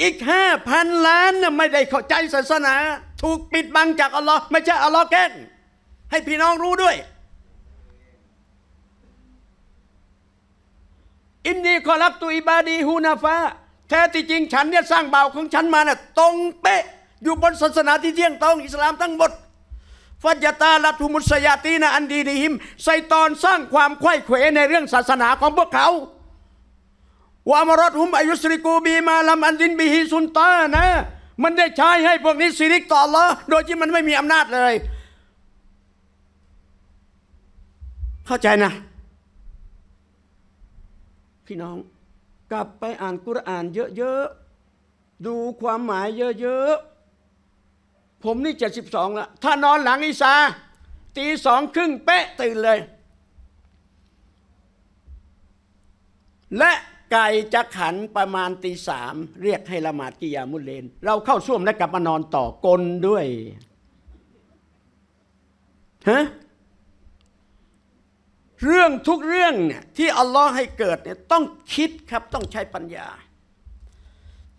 อีกห้าพันล้านน่ะไม่ได้เข้าใจศาสนา ถูกปิดบังจากอัลลอฮ์ไม่ใช่ อัลลอฮ์แก้งให้พี่น้องรู้ด้วย อินนีขอรับตุอิบาดีฮูนาฟาแท้ที่จริงฉันเนี่ยสร้างบ่าวของฉันมาน่ะตรงเป๊ะอยู่บนศาสนาที่เที่ยงตรงอิสลามทั้งหมด ฟัจตาลัทุมุสยาตีนะอันดีนิหิมไซตอนสร้างความไข้เขวในเรื่องศาสนาของพวกเขาว่ามรดหุม อายุสริกูบีมาลำอันดินบีฮิสุนตานะมันได้ใช้ให้พวกนี้สิริกต่อรอโดยที่มันไม่มีอำนาจเลย เข้าใจนะ พี่น้อง กลับไปอ่านกุรอาน เยอะ ๆ ดูความหมายเยอะ ๆ ผมนี่เจ็ดสิบองละถ้านอนหลังอิสา ตีสองครึ่งเป๊ะตื่นเลย และไก่จะขันประมาณตีสามเรียกให้ละหมาดกิยามุลเลนเราเข้าส้วมแล้วกลับมานอนต่อกลด้วยฮะเรื่องทุกเรื่องเนี่ยที่อัลลอฮ์ให้เกิดเนี่ยต้องคิดครับ ต้องใช้ปัญญา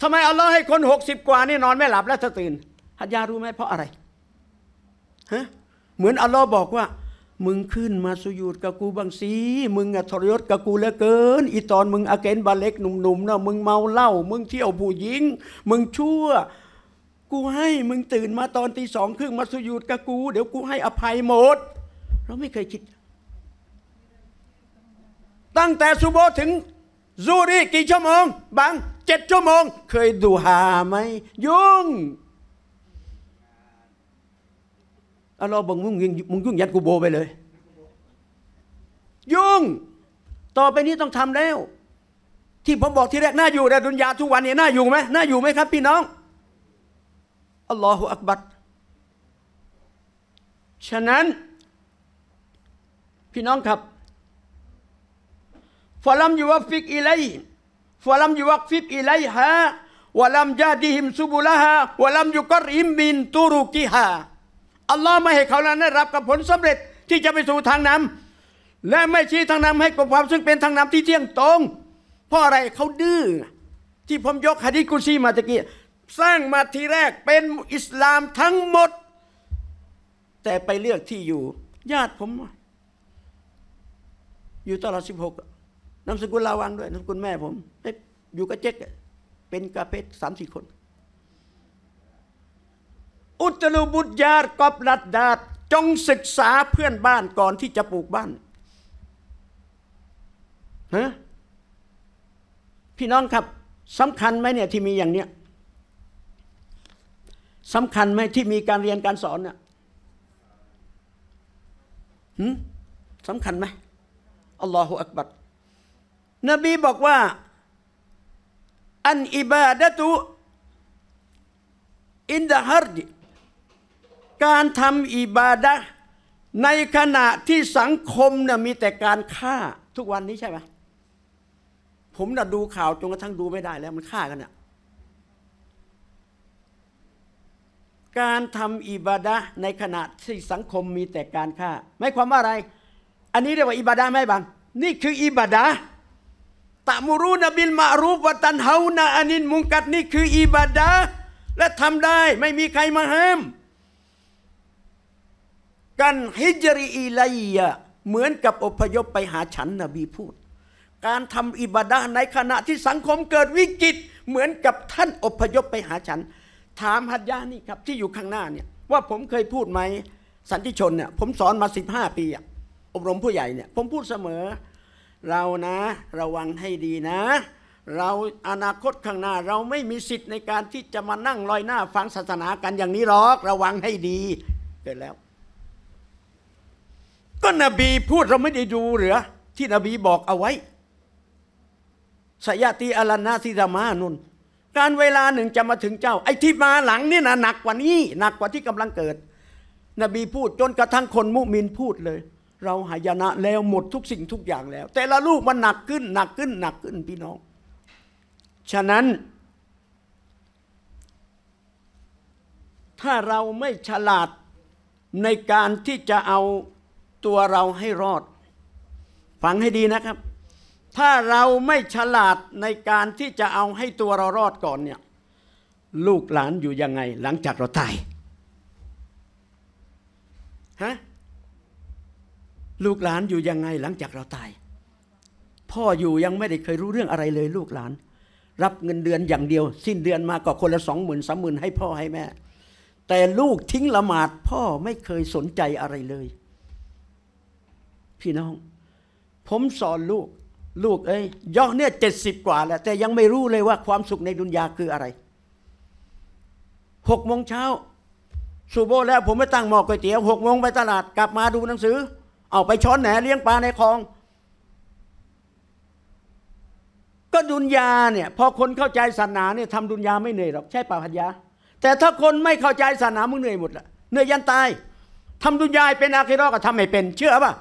ทำไมอัลลอฮ์ให้คนหกสิบกว่านี่นอนไม่หลับแล้วตื่นฮัดยารู้ไหมเพราะอะไรฮะเหมือนอัลลอฮ์บอกว่ามึงขึ้นมาสุยุดกับกูบางสีมึงอะทรยศกับกูเหลือเกินอีตอนมึงอาเกนบาเล็กหนุ่มๆเนาะมึงเมาเหล้า มึงเที่ยวผู้หญิง มึงชั่ว กูให้มึงตื่นมาตอนตีสองครึ่งมาสุยุดกับกูเดี๋ยวกูให้อภัยหมด เราไม่เคยคิด ตั้งแต่สุโบถึงซูรีกี่ชั่วโมงบางเจ็ดชั่วโมงเคยดูหาไหมยุ่งอาลอบอกมึงมึงยุ่งยัดกูโบไปเลย ยุ่ง ต่อไปนี้ต้องทำแล้ว ที่ผมบอกที่แรกน่าอยู่แต่ดุนยาทุกวันเนี่ยน่าอยู่ไหมน่าอยู่ไหมครับพี่น้องอัลลอฮฺอักบัดฉะนั้น พี่น้องครับฟลัมยูวัฟิกอิไลฟลัมยูวัฟิกอิไลฮะวลัมยาดิฮิมซุบุลฮะวลัมยุกริมบินตุรุกิฮะอัลลอฮ์ไม่ให้เขานั้นได้รับกับผลสำเร็จที่จะไปสู่ทางนำ และไม่ชี้ทางนำให้กับความซึ่งเป็นทางนำที่เที่ยงตรงเพราะอะไรเขาดื้อที่ผมยกฮะดิกุซีมาตะกี้สร้างมาทีแรกเป็นอิสลามทั้งหมด แต่ไปเลือกที่อยู่ญาติผม อยู่ตลอดสิบหกนำสกุลลาวังด้วยนำสกุลแม่ผมอยู่กับเจ๊กเป็นกาเพชรสามสี่คนอุตรุบุตรญาติกอบรัดดาจงศึกษาเพื่อนบ้านก่อนที่จะปลูกบ้านฮะพี่น้องครับสำคัญไหมเนี่ยที่มีอย่างเนี้ยสำคัญไหมที่มีการเรียนการสอนเนี่ยหืมสำคัญไหมอัลลอฮฺอักบัดนบีบอกว่า อันอิบาดะตุ อินดะฮาร์ดิการทำอิบาดะในขณะที่สังคมเนี่ยมีแต่การฆ่าทุกวันนี้ใช่ไหมผมน่ะดูข่าวจนกระทั่งดูไม่ได้แล้วมันฆ่ากันเนี่ยการทำอิบาดะในขณะที่สังคมมีแต่การฆ่าหมายความว่าอะไร อันนี้เรียกว่าอิบาดะไหมบางนี่คืออิบาดะตะมุรูนบิลมารูปวตันเฮานาอานินมุงกัด นี่คืออิบาดะและทำได้ไม่มีใครมาห้ามกันฮิจรีอิลลยะเหมือนกับอพยพไปหาฉันนบีพูด การทำอิบาดะในขณะที่สังคมเกิดวิกฤต เหมือนกับท่านอพยพไปหาฉัน ถามฮัจญานี่ครับที่อยู่ข้างหน้าเนี่ยว่าผมเคยพูดไหม สันติชนเนี่ย ผมสอนมา15ปี อบรมผู้ใหญ่เนี่ย ผมพูดเสมอ เรานะระวังให้ดีนะ เราอนาคตข้างหน้าเราไม่มีสิทธิ์ในการที่จะมานั่งลอยหน้าฟังศาสนากันอย่างนี้หรอกระวังให้ดีเกิดแล้ว็นบีพูดเราไม่ได้ดูหรือที่นบีบอกเอาไว้สยาตีอลันนาซิรามานุนการเวลาหนึ่งจะมาถึงเจ้าไอ้ที่มาหลังนี่นะหนักกว่านี้หนักกว่าที่กำลังเกิด นบีพูดจนกระทั่งคนมุมินพูดเลย เราหายนะแล้วหมดทุกสิ่งทุกอย่างแล้ว แต่ละลูกมันหนักขึ้นหนักขึ้นหนักขึ้นพี่น้องฉะนั้น ถ้าเราไม่ฉลาดในการที่จะเอาตัวเราให้รอดฟังให้ดีนะครับ ถ้าเราไม่ฉลาดในการที่จะเอาให้ตัวเรารอดก่อนเนี่ยลูกหลานอยู่ยังไงหลังจากเราตายฮะลูกหลานอยู่ยังไงหลังจากเราตาย พ่ออยู่ยังไม่ได้เคยรู้เรื่องอะไรเลย ลูกหลานรับเงินเดือนอย่างเดียว สิ้นเดือนมาก็คนละสองหมื่นสามหมื่นให้พ่อให้แม่แต่ลูกทิ้งละหมาดพ่อไม่เคยสนใจอะไรเลยพี่น้อง ผมสอนลูกลูกเอ้ยยองเนี่ยเจ็ดสิบกว่าแล้ว แต่ยังไม่รู้เลยว่าความสุขในดุนยาคืออะไรหกโมงเช้า สูโบแล้วผมไปตั้งหมอก๋วยเตี๋ยวหกโมงไปตลาดกลับมาดูหนังสือ เอาไปช้อนแหนเลี้ยงปลาในคลอง ก็ดุนยาเนี่ย พอคนเข้าใจศาสนาเนี่ยทำดุนยาไม่เหนื่อยหรอก ใช่ป่าพัญญาแต่ถ้าคนไม่เข้าใจศาสนามึงเหนื่อยหมดละเหนื่อยยันตายทำดุนยาเป็นอาคิรอก็ทำไม่เป็นเชื่อป่ะ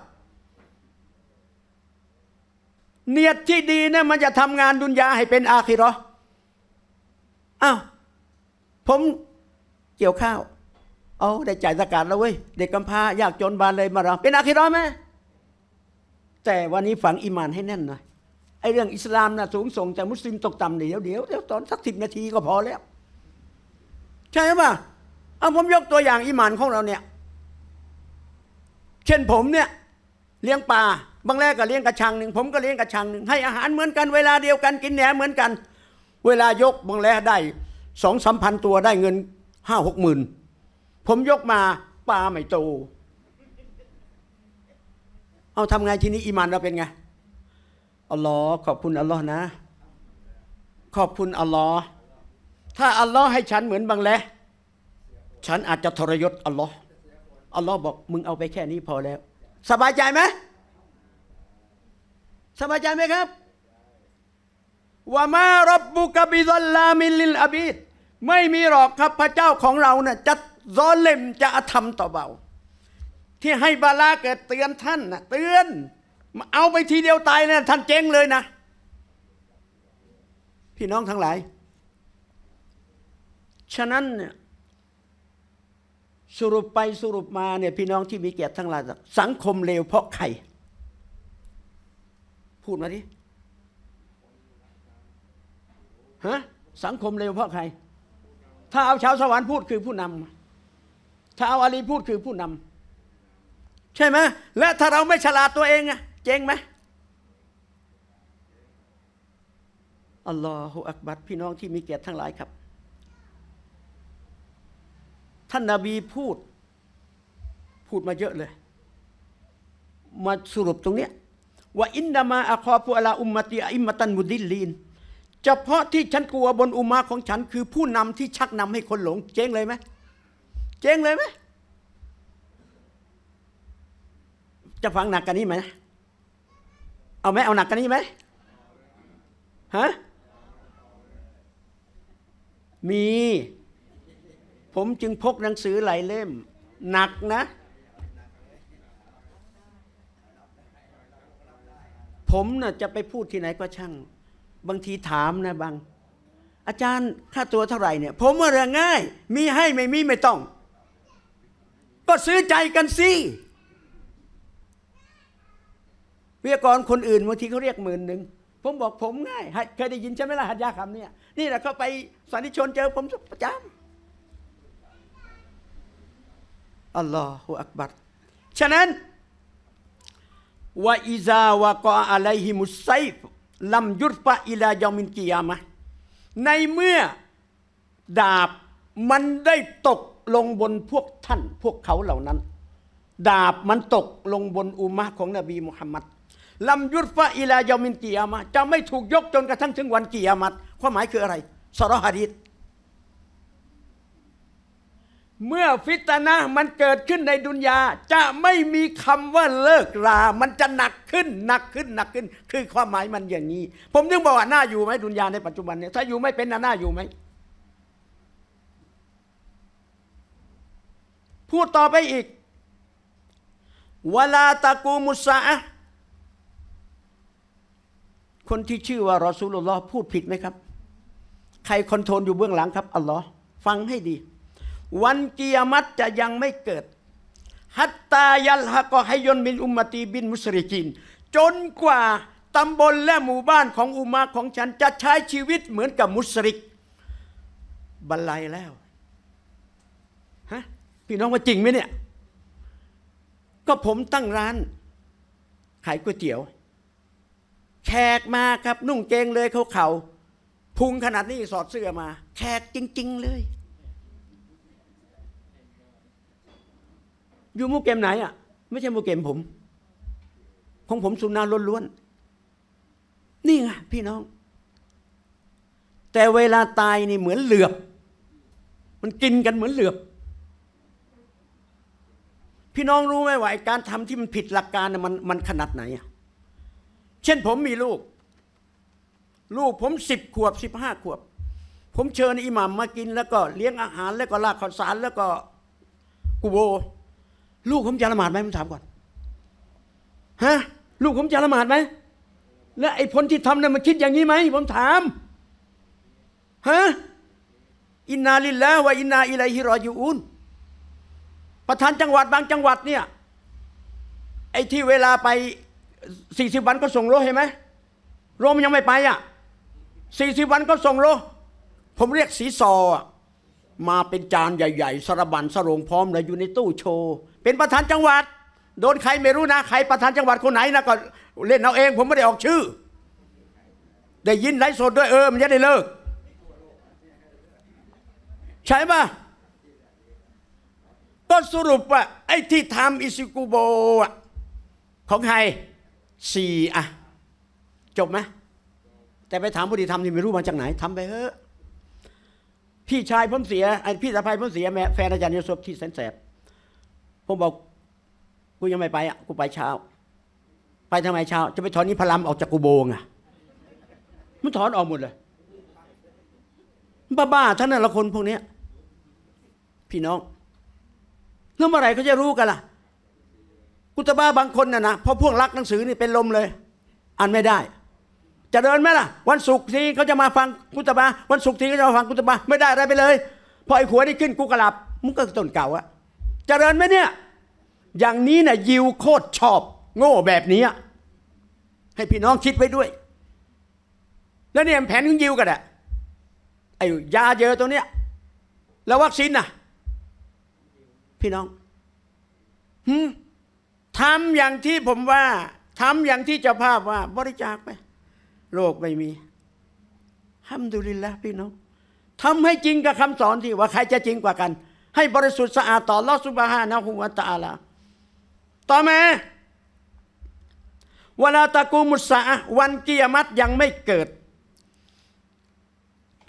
เนียดที่ดีเนี่ยมันจะทำงานดุนยาให้เป็นอาคิรออ้าวผมเกี่ยวข้าวเอาได้จ่ายสกัดแล้วเว้ยเด็กกำพร้ายากจนบานเลยมาเรา เป็นอาคิรอไหมแต่วันนี้ฝังอิมานให้แน่นหน่อยไอเรื่องอิสลามนะสูงส่งแต่มุสลิมตกต่ำเดี๋ยวเดี๋ยวเดี๋ยวตอนสักสิบนาทีก็พอแล้ว ใช่ไหมเอาผมยกตัวอย่างอิมานของเราเนี่ยเช่นผมเนี่ยเลี้ยงปลาบางแรกก็เลี้ยงกระชังหนึ่ง ผมก็เลี้ยงกระชังหนึ่งให้อาหารเหมือนกัน เวลาเดียวกัน กินแหนเหมือนกัน เวลายกบางแรกได้สองสามพันตัวได้เงินห้าหกหมื่นผมยกมาปลาไม่โตเอาทำไงทีนี้อิมานเราเป็นไงอัลลอฮ์ขอบคุณอัลลอฮ์นะ ขอบคุณอัลลอฮ์ถ้าอัลลอฮ์ให้ฉันเหมือนบางแลฉันอาจจะทรยศอัลลอฮ์อัลลอฮ์บอกมึงเอาไปแค่นี้พอแล้ว สบายใจไหมสบายใจไหมครับว่ามารบบุกบิซลลามิลิลอาบิดไม่มีหรอกครับ พระเจ้าของเราเนี่ยจะร้อนเล่มจะอธรรมต่อเบา ที่ให้บาลาเกิดเตือนท่านนะเตือนเอาไปทีเดียวตายนะ่ยท่านเจ๊งเลยนะ พี่น้องทั้งหลาย ฉะนั้นเนี่ยสรุปไปสรุปมาเนี่ยพี่น้องที่มีเกียรติทั้งหลายสังคมเลวเพราะใครพูดมาดิฮะสังคมเลวเพราะใคร ถ้าเอาชาวสวรรค์พูดคือผู้นำถ้าเอาอาลีพูดคือผู้นำใช่ไหมและถ้าเราไม่ฉลาดตัวเองอะเจ๊งไหมอัลลอฮฺอักบัดพี่น้องที่มีเกียรติทั้งหลายครับ ท่านนาบีพูด พูดมาเยอะเลย มาสรุปตรงเนี้ยว่าอินดามาอาคอปุอลาอุมมติอิมตันมุดิลีนเฉพาะที่ฉันกลัว บนอุมาของฉัน คือผู้นำที่ชักนำให้คนหลง เจ๊งเลยไหมเจ๊งเลยไหมจะฟังหนักกันนี้ไหมเอาไหมเอาหนักกันนี้ไหมฮะมี ผมจึงพกหนังสือหลายเล่มหนักนะผมน่ะจะไปพูดที่ไหนก็ช่าง บางทีถามนะบาง อาจารย์ค่าตัวเท่าไหร่เนี่ย ผมว่าเรื่องง่าย มีให้ไม่มีไม่ต้อง ก็ซื้อใจกันสิวิทยากรคนอื่นบางทีเขาเรียกหมื่นหนึ่ง ผมบอกผมง่าย เคยได้ยินใช่ไหมล่ะหัตยาคำเนี่ย นี่แหละเขาไปสันนิชนเจอผม ประจำอัลลอฮฺอักบัรฉะนั้นว่าอิซาวะกออะไลฮิมุสไซฟลัมยุดฟะอิลายามินกิยามะในเมื่อดาบมันได้ตกลงบนพวกท่านพวกเขาเหล่านั้น ดาบมันตกลงบนอุมะของ นบีมุฮัมมัดลัมยุดฟะอิลายามินกิยามะจะไม่ถูกยกจนกระทั่งถึงวันกิยามัดความหมายคืออะไรสรฮะดีษเมื่อฟิตนะมันเกิดขึ้นในดุนยา จะไม่มีคำว่าเลิกรา มันจะหนักขึ้นหนักขึ้นหนักขึ้น คือความหมายมันอย่างนี้ผมนึงบอกว่าหน้าอยู่ไหมดุนยาในปัจจุบันเนี่ยถ้าอยู่ไม่เป็นน่าหน้าอยู่ไหมพูดต่อไปอีกวลาตะกูมุสะคนที่ชื่อว่ารอซูลุลลอฮ์พูดผิดไหมครับ ใครคอนโทรลอยู่เบื้องหลังครับอัลลอฮ์ฟังให้ดีวันกิยามัตจะยังไม่เกิด ฮัตตายัลฮะก็ให้ยนมิน อุมมตีบินมุสริกินจนกว่าตำบลและหมู่บ้านของอุมาของฉัน จะใช้ชีวิตเหมือนกับมุสริกบรรลัยแล้วฮะพี่น้องว่าจริงไหมเนี่ยก็ผมตั้งร้าน ขายก๋วยเตี๋ยว แขกมาครับนุ่งเกงเลยเขาเขาพุงขนาดนี้สอดเสื้อมา แขกจริงๆ เลยอยู่มูเกมไหนอ่ะไม่ใช่มูเกมผมของผมสุนาล้วนๆนี่ไงพี่น้อง แต่เวลาตายนี่เหมือนเหลือบ มันกินกันเหมือนเหลือบ พี่น้องรู้ไหมว่าการทำที่มันผิดหลักการมันมันขนาดไหนอ่ะเช่นผมมีลูก ลูกผมสิบขวบสิบห้าขวบ ผมเชิญอิหมัมมากิน แล้วก็เลี้ยงอาหารแล้วก็ลากขอสารแล้วก็กูโบลูกผมจะละหมาดไหมผมถามก่อนฮะลูกผมจะละหมาดไหม แล้วไอ้ผนที่ทำเนี่ยมันคิดอย่างนี้ไหมผมถามฮะอินนาลิลล้วว่าอินนาอิลฮิรอยูอุนประธานจังหวัดบางจังหวัดเนี่ยไอ้ที่เวลาไปสี่สิบวันก็ส่งโลเห็นไหมโลมันยังไม่ไปอ่ะสี่สิบวันก็ส่งโลผมเรียกสีซอมาเป็นจานใหญ่ๆสารบันสรงพร้อมเลยอยู่ในตู้โชว์เป็นประธานจังหวัด โดนใครไม่รู้นะใครประธานจังหวัดคนไหนนะก็เล่นเอาเองผมไม่ได้ออกชื่อ ได้ยินไลฟ์สดด้วยเออ มันจะได้เลิก ใช่ไหมก็สรุปว่าไอ้ที่ทำอิซิกุโบะของใครสี่อะจบไหมแต่ไปถามผู้ที่ทำที่ไม่รู้มาจากไหนทำไปเถอพี่ชายผมเสียไอ้พี่สะพายผมเสียแม่แฟนอาจารย์โยศที่แสนแสบผมบอกกูยังไม่ไปอ่ะกูไปเช้า ไปทำไมเช้าจะไปถอนนี้พลัมออกจากกูโบงอ่ะมันถอนออกหมดเลยบ้าๆท่านน่ละคนพวกเนี้ยพี่น้องแล้วเมื่อไหร่เขาจะรู้กันล่ะกุตบ้าบางคนน่ะนะพอพวกรักหนังสือนี่เป็นลมเลยอ่านไม่ได้ จะเดินไหมล่ะ วันศุกร์นี้เขาจะมาฟังกุตบ้าวันศุกร์นี้เขาจะมาฟังกุตบ้าไม่ได้อะไรไปเลยพอไอ้ขัวนี่ขึ้นกูกระลับมึงก็ต้นเก่าอะเจริญไหมเนี่ย อย่างนี้นะยิวโคตรชอบ โง่แบบนี้ ให้พี่น้องคิดไว้ด้วย แล้วเนี่ยแผนของยิวกันอะไอ้ยาเยอะตัวเนี้ย แล้ววัคซีนน่ะ พี่น้องฮึทำอย่างที่ผมว่า ทำอย่างที่เจ้าภาพว่า บริจาคไปโรคไม่มีห้ามดูลินละพี่น้องทำให้จริงกับคำสอนที่ว่าใครจะจริงกว่ากันให้บริสุทธิ์สะอาดต่อลอสุบะฮานะฮูวะตะอาลา ต่อมาเวลาตะกูมุสาวันกิยามัตยังไม่เกิด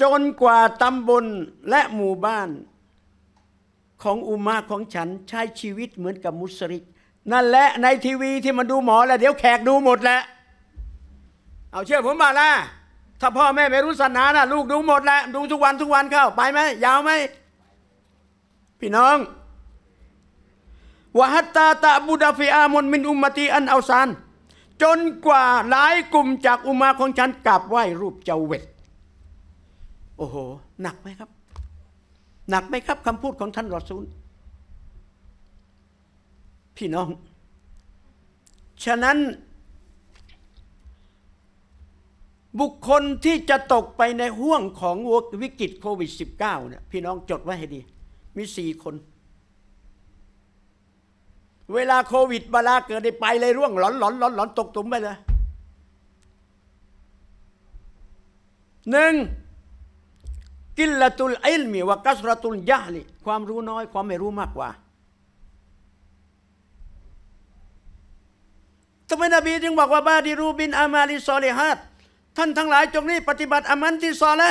จนกว่าตำบลและหมู่บ้าน ของอุมาของฉันใช้ชีวิตเหมือนกับมุสลิมนั่นแหละในทีวีที่มันดูหมอแล้ว เดี๋ยวแขกดูหมดแหละเอาเชื่อผมมาละถ้าพ่อแม่ไม่รู้ศาสนาลูกดูหมดแหละดูทุกวันทุกวันเข้าไปไหมยาวไหมพี่น้องวะฮัตตาตะบูดาฟิอามุนมินอุมมตีอันเอาซาน จนกว่าหลายกลุ่มจากอุมาของฉันกราบไหว้รูปเจ้าเวท โอ้โห หนักไหมครับ หนักไหมครับคำพูดของท่านรอซูลพี่น้อง ฉะนั้นบุคคลที่จะตกไปในห่วงของวิกฤตโควิด -19 เนี่ยพี่น้องจดไว้ให้ดีมีสี่คน เวลาโควิดบาลาเกิดได้ไปเลย ร่วงหลอนหลอนหลอนหลอนตกตุ่มไปเลยหนึ่งกิลตุลอิลมีวกัสรตุลยะลิ ความรู้น้อย ความไม่รู้มากกว่าทำไมนบีจึงบอกว่าบาดีรูบิน อามาลิซอลิฮัดท่านทั้งหลายจงนี้ปฏิบัติอามันที่ซอละ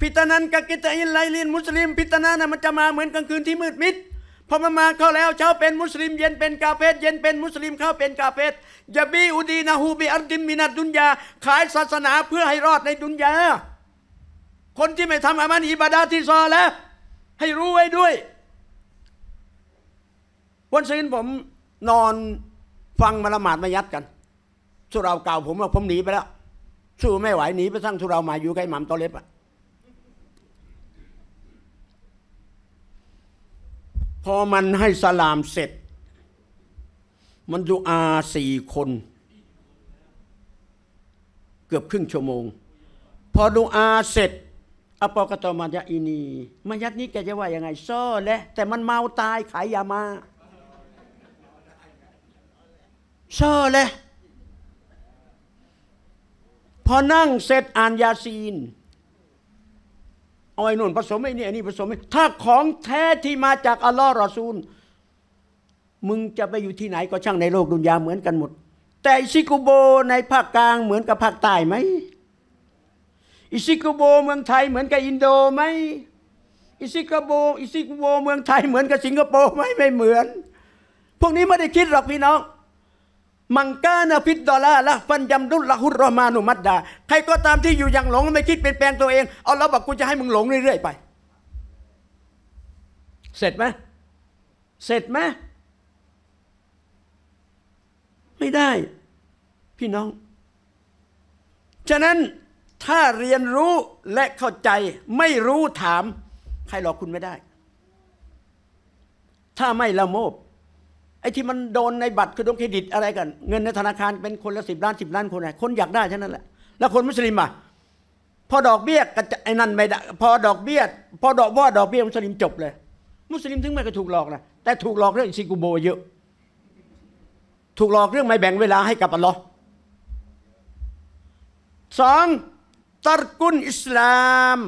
พิตานันกักิจอินไลลินมุสลิมพิตานานะมันจะมาเหมือนกลางคืนที่มืดมิดพอมันมาเข้าแล้วเช้าเป็นมุสลิมเย็นเป็นกาเฟสเย็นเป็น มุสลิมเข้าเป็นกาเฟสยาบีอุดีนาฮูบีอัลดิมมินา ดุนยาขายศาสนาเพื่อให้รอดในดุนยาคนที่ไม่ทำอามันอิบาดาที่ซอแล้ว ให้รู้ไว้ด้วยวันซืนผมนอนฟังมาละหมาดมายัดกัน สุราเก่าผมว่าผมหนีไปแล้วสู้ไม่ไหวหนีไปสร้างสุรามาอยู่ใกล้หม่ำตอเล็บอะพอมันให้สลามเสร็จ มันดูอาสี่คน เกือบครึ่งชั่วโมง พอดูอาเสร็จอปกตมายะอินีมายัดนี้แกจะว่ายังไงซ้อและแต่มันเมาตายขายยามาซ้อและพอนั่งเสร็จอ่านยาซีนเอาไอ้นุ่นผสมไอ้นี่ไอ้นี่ผสมไอ้ถ้าของแท้ที่มาจากอัลลอฮ์รอซูลมึงจะไปอยู่ที่ไหนก็ช่างในโลกดุนยาเหมือนกันหมด แต่อิซิกุโบในภาคกลางเหมือนกับภาคใต้ไหมอิซิกุโบเมืองไทยเหมือนกับอินโดไหมอิซิกุโบอิซิกุโบเมืองไทยเหมือนกับสิงคโปร์ไหมไม่เหมือน พวกนี้ไม่ได้คิดหรอกพี่น้องมังกานาฟิดดอลาละฟันยำดุลละหุรอมานุมัดดา ใครก็ตามที่อยู่อย่างหลง ไม่คิดเปลี่ยนแปลงตัวเองเอาแล้วบอกกูจะให้มึงหลงเรื่อย ๆ ไป เสร็จไหมเสร็จไหมไม่ได้ พี่น้อง ฉะนั้นถ้าเรียนรู้และเข้าใจไม่รู้ถาม ใครหลอกคุณไม่ได้ ถ้าไม่ละโมบไอ้ที่มันโดนในบัตรคือดงเครดิตอะไรกัน เงินในธนาคารเป็นคนละสิบล้านสิบล้านคนไหนคนอยากได้เช่นั้นแหละแล้วคนมุสลิมอ่ะพอดอกเบี้ยกไอ้นั่นไม่ได้พอดอกเบี้ยพอดอกว่าดอกเบี้ยมุสลิมจบ เลย มุสลิมถึงไม่กะถูกหลอกนะแต่ถูกหลอกเรื่องซิกูโบเยอะถูกหลอกเรื่องไม่แบ่งเวลาให้กับอัลลอฮ์สองตรกุลอิสลาม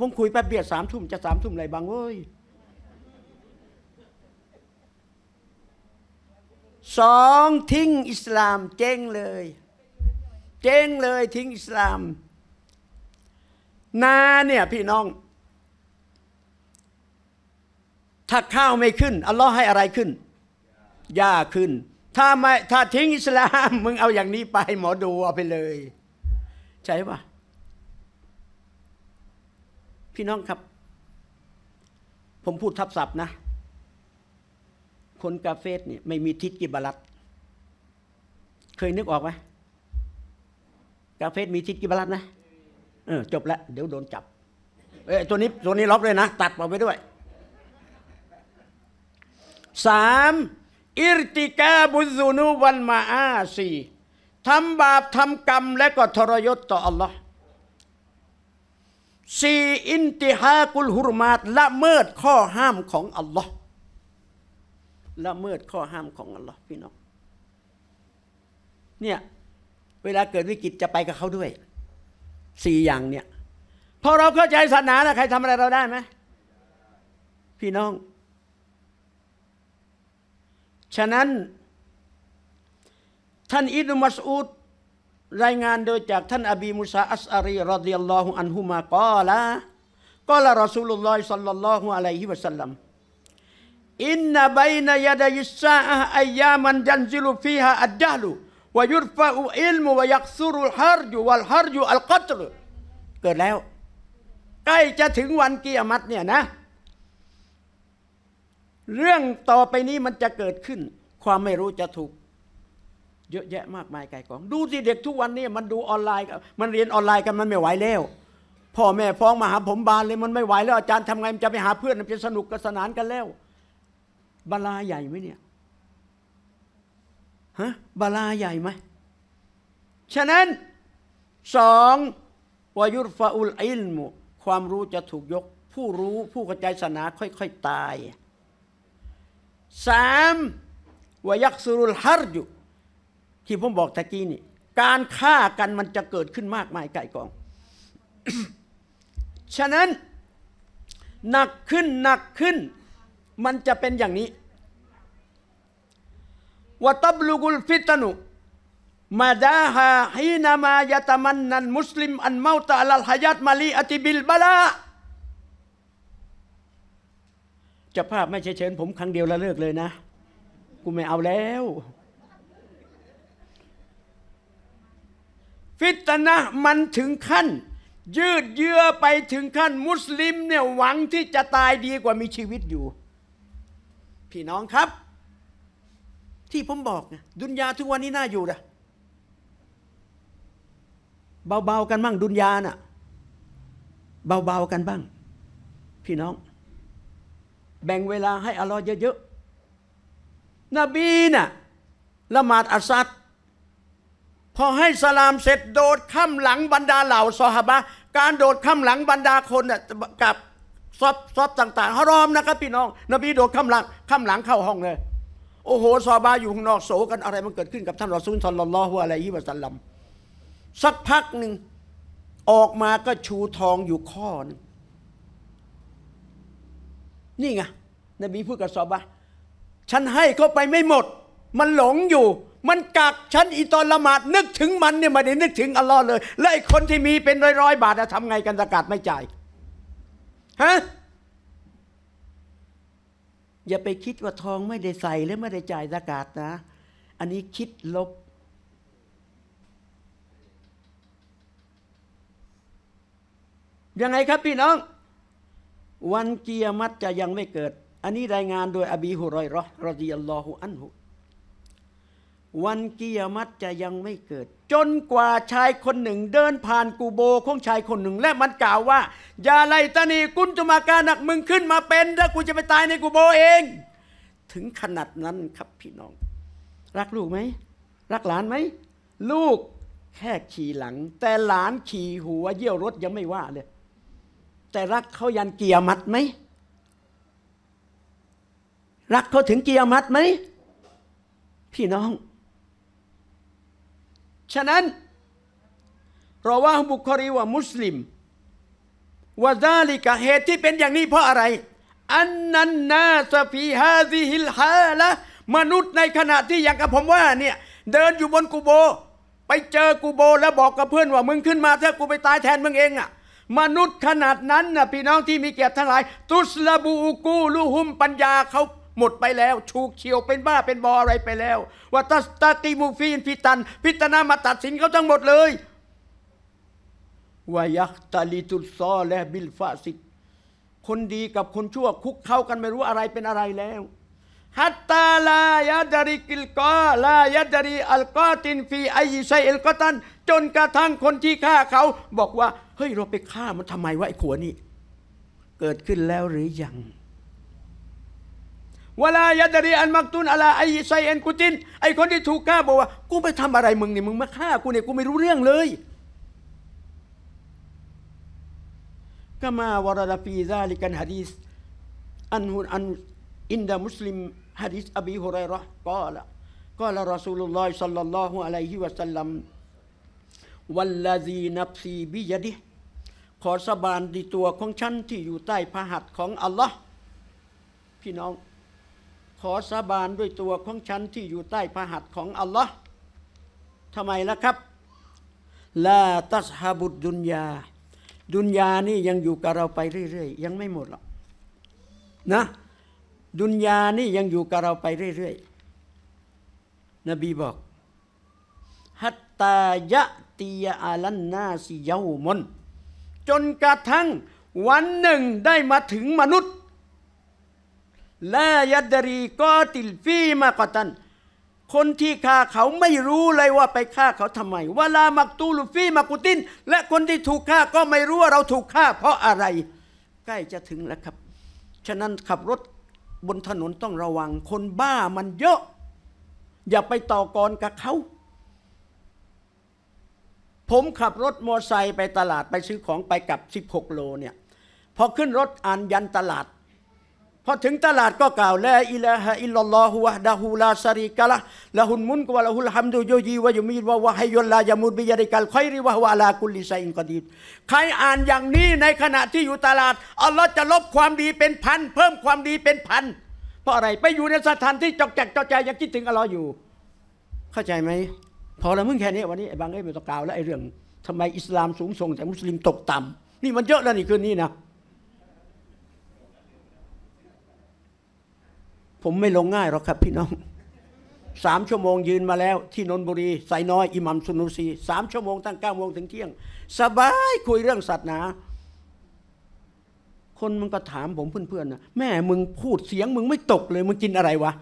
ผมคุยแป๊บเดียวสามทุ่มจะสามทุ่มอะไรบางเว้ยสองทิ้งอิสลามเจ้งเลย เจ้งเลยทิ้งอิสลามนาเนี่ยพี่น้อง ถ้าข้าวไม่ขึ้นอัลลอฮ์ให้อะไรขึ้นหญ้าขึ้น ถ้าไม่ถ้าทิ้งอิสลามมึงเอาอย่างนี้ไปหมอดูเอาไปเลย ใช่ปะพี่น้องครับ ผมพูดทับศัพท์นะคนกาเฟสเนี่ยไม่มีทิศกิบารัตเคยนึกออกไหมกาเฟสมีทิศกิบารัตนะเออจบละเดี๋ยวโดนจับเอ้ตัวนี้ ตัวนี้ล็อกเลยนะ ตัดออกไปด้วยสามอิรติกาบุซูนุวันมาอาสี่ทำบาปทำกรรมและก็ทรยศต่ออัลลอฮ์สี่อินติฮากุลฮุรมาตละเมิดข้อห้ามของอัลลอฮ์ละเมิดข้อห้ามของอัลลอฮ์พี่น้องเนี่ยเวลาเกิดวิกฤตจะไปกับเขาด้วยสี่อย่างเนี่ย พอเราเข้าใจศาสนาแล้วใครทำอะไรเราได้ไหมพี่น้อง ฉะนั้น ท่านอิบนุมัสอูดรายงานโดยจากท่านอบีมุซาอัสอารี รอดิยัลลอฮุอันฮุมากอละกอละรอซูลุลลอฮิสัลลัลลอฮุอะลัยฮิวะสัลลัมอินนาบัยนายดายิสาอายามันจันซิลูฟีฮาอัจจัลูวยุรฟะอุอิลมุวยักซูรุลฮารจูวัลฮารจูอัลกัตลเกิดแล้วใกล้จะถึงวันกิยามัตเนี่ยนะเรื่องต่อไปนี้มันจะเกิดขึ้น ความไม่รู้จะถูกเยอะแยะมากมายไกลกองดูสิเด็กทุกวันนี้ มันดูออนไลน์ มันเรียนออนไลน์กันมันไม่ไหวแล้วพ่อแม่ฟ้องมาหาผมบานเลยมันไม่ไหวแล้วอาจารย์ทำไงมันจะไปหาเพื่อนมันจะสนุกกันสนานกันแล้วบาลาใหญ่ไหมเนี่ย ฮะบาลาใหญ่ไหมฉะนั้นสองวายุรฟาอุลอิลมุความรู้จะถูกยกผู้รู้ผู้กระจายศาสนา ค่อยๆตายสามวายักษุรุลฮารยุที่ผมบอกตะกี้นี่การฆ่ากันมันจะเกิดขึ้นมากมายไก่กองฉะนั้นหนักขึ้นหนักขึ้น มันจะเป็นอย่างนี้วะตับลุกุลฟิตนุมาดาฮาฮีนามายตมันนันมุสลิมอันเมาตะอัลลฮยัตมาลีอติบิลบลาจะภาพไม่่เชิญผมครั้งเดียวแล้วเลิกเลยนะ กูไม่เอาแล้ว ฟิตนะมันถึงขั้น ยืดเยื้อไปถึงขั้นมุสลิมเนี่ย หวังที่จะตายดีกว่ามีชีวิตอยู่ พี่น้องครับที่ผมบอก ดุนยาทุกวันนี้น่าอยู่นะเบาๆกันบ้างดุนยาน่ะเบาๆกันบ้าง พี่น้อง แบ่งเวลาให้อัลลอฮ์เยอะๆนบีน่ะละหมาดอัสัดพอให้สลามเสร็จโดดข้ามหลังบรรดาเหล่าซอฮาบะการโดดข้ามหลังบรรดาคนน่ะกับซอบซอบต่างๆฮารอมนะครับพี่น้องนบีโดดข้ามหลังข้ามหลังเข้าห้องเลยโอ้โห ซอบาอยู่ข้างนอกโศกัน อะไร มันเกิดขึ้นกับท่านรอซูลสัลลัลลอฮุอะลัยฮิวะสัลลัมสักพักหนึ่ง ออกมาก็ชูทองอยู่ข้อนึงนี่ไงนบีพูดกับซอบา ฉันให้เขาไปไม่หมด มันหลงอยู่ มันกักฉันอีตอนละหมาด นึกถึงมันเนี่ยมาได้นึกถึงอัลลอฮ์เลย และไอคนที่มีเป็นร้อยๆบาทจะทำไงกันสกัดไม่จ่ายฮะอย่าไปคิดว่าทองไม่ได้ใส่และไม่ได้จ่ายสกาดนะ อันนี้คิดลบ ยังไงครับพี่น้อง วันเกียรมัตจะยังไม่เกิด อันนี้รายงานโดยอบีฮุรอยรอรอดิยัลลอฮุอันฮุวันกิยามัตจะยังไม่เกิด จนกว่าชายคนหนึ่ง เดิน ผ่านกูโบของชายคนหนึ่ง และมันกล่าวว่าอย่าไลตานีกุนจุมาการหนักมึงขึ้นมาเป็น แล้วกูจะไปตายในกูโบเอง ถึงขนาดนั้นครับพี่น้อง รักลูกไหม รักหลานไหม ลูกแค่ขี่หลัง แต่หลานขี่หัวเยี่ยวรถยังไม่ว่าเลยแต่รักเขายันเกียร์มัดไหมรักเขาถึงเกียร์มัดไหมพี่น้องฉะนั้น เราว่าบุคคลีว่ามุสลิมว่าซาลิกะเหตุที่เป็นอย่างนี้เพราะอะไร อันนั้นนาสฟีฮาซิฮิลฮาละมนุษย์ในขณะที่อย่างกับผมว่าเนี่ย เดินอยู่บนกูโบ ไปเจอกูโบแล้วบอกกับเพื่อนว่า มึงขึ้นมาถ้ากูไปตายแทนมึงเองอะ่ะมนุษย์ขนาดนั้นนะพี่น้องที่มีเกียรติทั้งหลายตุสลบูกูลูหุมปัญญาเขาหมดไปแล้ว ชูเขียวเป็นบ้าเป็นบออะไรไปแล้วว่าตสตาติมูฟีนพิตัน พิตนามาตัดสินเขาทั้งหมดเลยวายักตาลีตุซอและบิลฟาสิกคนดีกับคนชั่วคุกเข้ากันไม่รู้อะไรเป็นอะไรแล้ว ฮัตตาลายาดริกิลกอลายาดริอัลกอตินฟีไอไซเอลกอตันจนกระทั่งคนที่ฆ่าเขา บอกว่า เฮ้ย เราไปฆ่ามันทำไมวะไอ้ขัวนี่เกิดขึ้นแล้วหรือยังวลายาดรีอันมักตุนอะไรไอไซเอนกูตินไอคนที่ถูกฆ่าบอกว่า กูไปทำอะไรมึงเนี่ยมึงมาฆ่า กูเนี่ยกูไม่รู้เรื่องเลย ก็มาวรดฟีซาลิกันฮะดีสอันฮุนอันอินดามุสลิมฮะดีสอบีฮุไรรอห์กล่าวกละารอสูลุลลอฮิสัลลัลลอฮุอะลัยฮิวะสัลลัมวัลลาซีนับซีบิยดิขอสบานดีตัวของฉันที่อยู่ใต้พระหัตถ์ของอัลลอฮ์พี่น้องขอสาบานด้วยตัวของฉันที่อยู่ใต้พระหัตถ์ของอัลลอฮ์ทำไมล่ะครับ ลาตัสฮาบุดดุนยา ดุนยานี่ยังอยู่กับเราไปเรื่อยๆ ยังไม่หมดหรอกนะ ดุนยานี่ยังอยู่กับเราไปเรื่อยๆ นบีบอก ฮัตตายะตียอาลันนาสิยาวมนจนกระทั่งวันหนึ่งได้มาถึงมนุษย์ลายดรีก็ติลฟีมากตันคนที่ฆ่าเขาไม่รู้เลยว่าไปฆ่าเขาทำไมวลามักตูลฟีมากุติน และคนที่ถูกฆ่าก็ไม่รู้ว่าเราถูกฆ่าเพราะอะไร ใกล้จะถึงแล้วครับ ฉะนั้นขับรถบนถนนต้องระวัง คนบ้ามันเยอะ อย่าไปต่อกรกับเขา ผมขับรถมอไซค์ไปตลาดไปซื้อของไปกับ 16 โลเนี่ย พอขึ้นรถอ่านยันตลาดพอถึงตลาดก็กล่าวลอิลาฮะอิลลัลลอฮุวะดะฮูลาซาริกะละละหุนมุนกวะละหุลฮัมดุยูยีวะยุมีวะวะฮัยุลลายามุดบิยาริกัลคอยริวะวะลาคุลิไซอินกอดีใครอ่านอย่างนี้ในขณะที่อยู่ตลาดอัลลอฮ์จะลบความดีเป็นพันเพิ่มความดีเป็นพันเพราะอะไรไปอยู่ในสถานที่จอกจักจอกใจยังคิดถึงอัลลอฮ์อยู่ เข้าใจไหมพอแล้วมึงแค่นี้วันนี้ไอ้บางไอ้ไปตะกล่าวแล้วไอ้เรื่องทำไมอิสลามสูงส่งแต่มุสลิมตกต่ำนี่มันเยอะแล้วนี่คืนนี้นะผมไม่ลงง่ายหรอกครับพี่น้อง สามชั่วโมงยืนมาแล้ว ที่นนบุรีไซน้อย อิหมัมสุนุสีสามชั่วโมงตั้งเก้าโมงถึงเที่ยง สบายคุยเรื่องศาสนา คนมันก็ถามผมเพื่อนๆนะแม่มึงพูดเสียงมึงไม่ตกเลย มึงกินอะไรวะ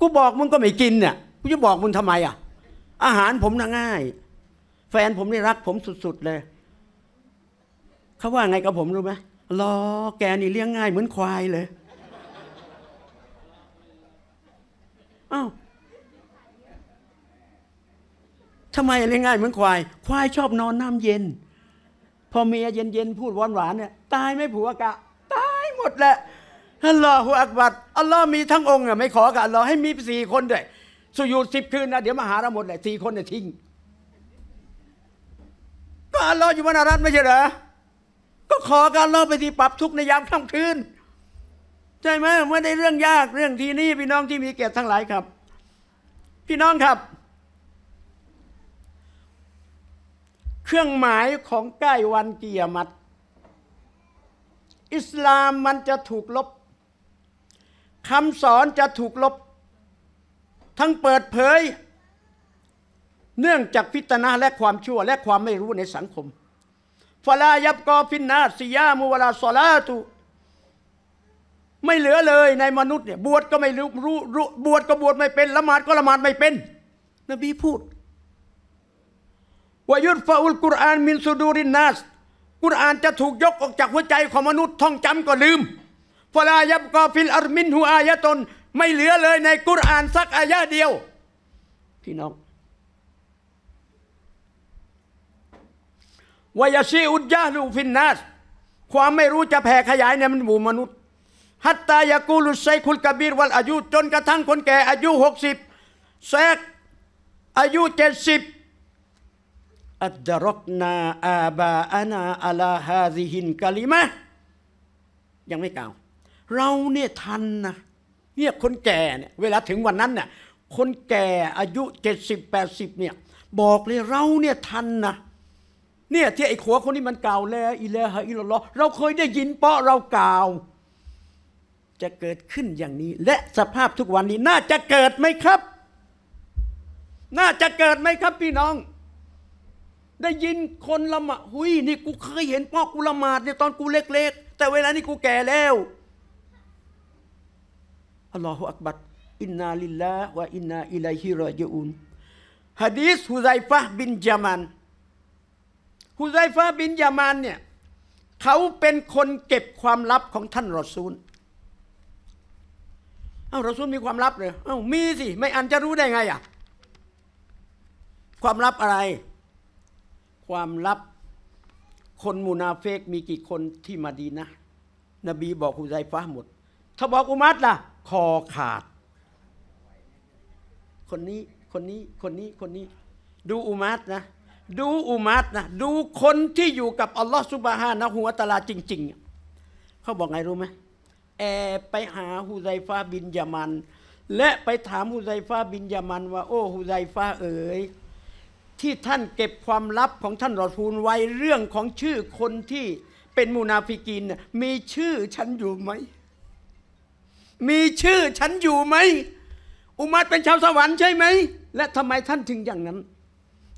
กูบอกมึงก็ไม่กินเนี่ยกูจะบอกมึงทำไมอ่ะอาหารผมน่าง่าย แฟนผมนี่รักผมสุดๆเลย เขาว่าไงกับผมรู้ไหมรอแกนี่เลี้ยงง่าย เหมือนควายเลยอ้าวทำไมอะไรง่ายเหมือนควาย ควายชอบนอนน้ำเย็น พอเมียเย็นๆพูดหวานหวานเนี่ยตายไม่ผัวกะตายหมดแหละ อัลลอฮฺอักบัดอัลลอฮ์มีทั้งองค์อ่ะไม่ขอกะอัลลอฮ์ให้มีสี่คนด้วยสุยูดสิบคืนนะเดี๋ยวมาหาเราหมดแหละสี่คนเนี่ยทิ้ง ก็อัลลอฮ์อยู่บนอารัตไม่ใช่เหรอ ก็ขอการอัลลอฮไปที่ปรับทุกในยามค่ำคืนใช่ไหมไม่ได้เรื่องยากเรื่องทีนี้ พี่น้องที่มีเกียรติทั้งหลายครับ พี่น้องครับ เครื่องหมายของใกล้วันเกียรติอิสลามมันจะถูกลบคำสอนจะถูกลบ ทั้งเปิดเผย เนื่องจากพิรนาและความชั่ว และความไม่รู้ในสังคมฟลายับกอฟินนาสิยามุวลาสลาตุไม่เหลือเลยในมนุษย์เนี่ยบวชก็ไม่รู้รู้บวชก็บวชไม่เป็น ละหมาดก็ละหมาดไม่เป็นนบีพูดวายุดฟาอุลกุรอาน มินสุดูรินนัสกุรอานจะถูกยกออกจากหัวใจของมนุษย์ท่องจำก็ลืมฟลายับกอฟิลอาร์มินหูอายะตน ไม่เหลือเลยในกุรอานสักอายะเดียว พี่น้องวายชีอุจยาลูฟินนัสความไม่รู้จะแผ่ขยายในมันหมู่มนุษย์ฮัตตายากูลุไซคุลกบีรวัลอายุจนกระทั่งคนแก่อายุ60แซกอายุ70อัดรกนาอาบาอานาอาลาฮาซิฮินกาลิมะยังไม่กล่าวเราเนี่ยทันนะเนี่ยคนแก่เนี่ยเวลาถึงวันนั้นเนี่ยคนแก่อายุ70 80เนี่ยบอกเลยเราเนี่ยทันนะเนี่ยที่ไอ้ขัวคนนี้มันกล่าวแล้วอิเลฮะอิลลอเราเคยได้ยินเพราะเรากล่าวจะเกิดขึ้นอย่างนี้และสภาพทุกวันนี้น่าจะเกิดไหมครับ น่าจะเกิดไหมครับ พี่น้อง ได้ยินคนละหมาดหุยนี่กูเคยเห็นพ่อกูละหมาดเนี่ยตอนกูเล็กๆ แต่เวลานี้กูแก่แล้วอัลลอฮฺอักบัดอินนาลิลลาห์วะอินนาอิลัยฮิรอญูนฮะดีษฮุไซฟะบินยามัน ฮุไซฟะบินยามันเนี่ยเขาเป็นคนเก็บความลับของท่านรอซูลเอ้าเราซุลมีความลับเลยเอ้ามีสิไม่อันจะรู้ได้ไงอ่ะความลับอะไร ความลับคนมูนาเฟกมีกี่คนที่มาดีนะนบี บอกคุไซฟ้าหมดถ้าบอกอุมัดล่ะคอขาดคนนี้คนนี้คนนี้คนนี้ดูอุมัดนะดูอุมัดนะดูคนที่อยู่กับอัลลอฮฺสุบฮานะหัวตาลาจริง ๆเขาบอกไงรู้ไหมแอบไปหาฮุไซฟาบินยามันและไปถามฮุไซฟาบินยามันว่าโอ้ฮุไซฟาเอ๋ยที่ท่านเก็บความลับของท่านรอทูลไว้เรื่องของชื่อคนที่เป็นมูนาฟิกินมีชื่อฉันอยู่ไหมมีชื่อฉันอยู่ไหมอุมัดเป็นชาวสวรรค์ใช่ไหมและทำไมท่านถึงอย่างนั้น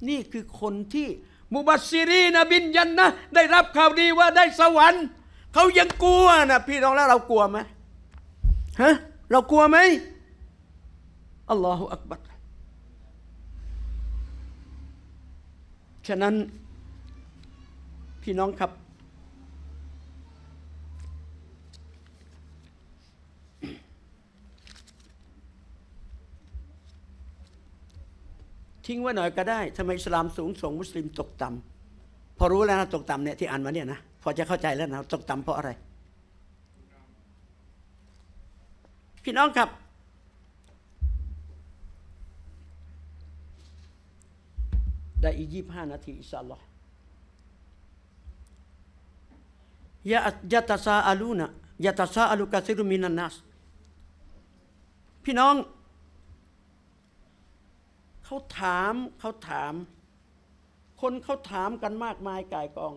นี่คือคนที่มุบัสซีรีนบินยันนะได้รับข่าวดีว่าได้สวรรค์เขายังกลัวนะพี่น้องแล้วเรากลัวไหมฮะเรากลัวไหมอัลลอฮฺอักบัรฉะนั้นพี่น้องครับ ทิ้งไว้หน่อยก็ได้ทำไมอิสลาม สูงส่งมุสลิมตกต่ำพอรู้แล้วนะตกต่ำเนี่ยที่อ่านมาเนี่ยนะพอจะเข้าใจแล้วนะตกต่ำเพราะอะไร พี่น้องครับ ได้อีกยี่ห้านาที อิสลมยะยะตาซาอาลูนะยะตาซาอาลูกาซิรุมินันนัสพี่น้องเขาถามเขาถาม คนเขาถามกันมากมายกายกอง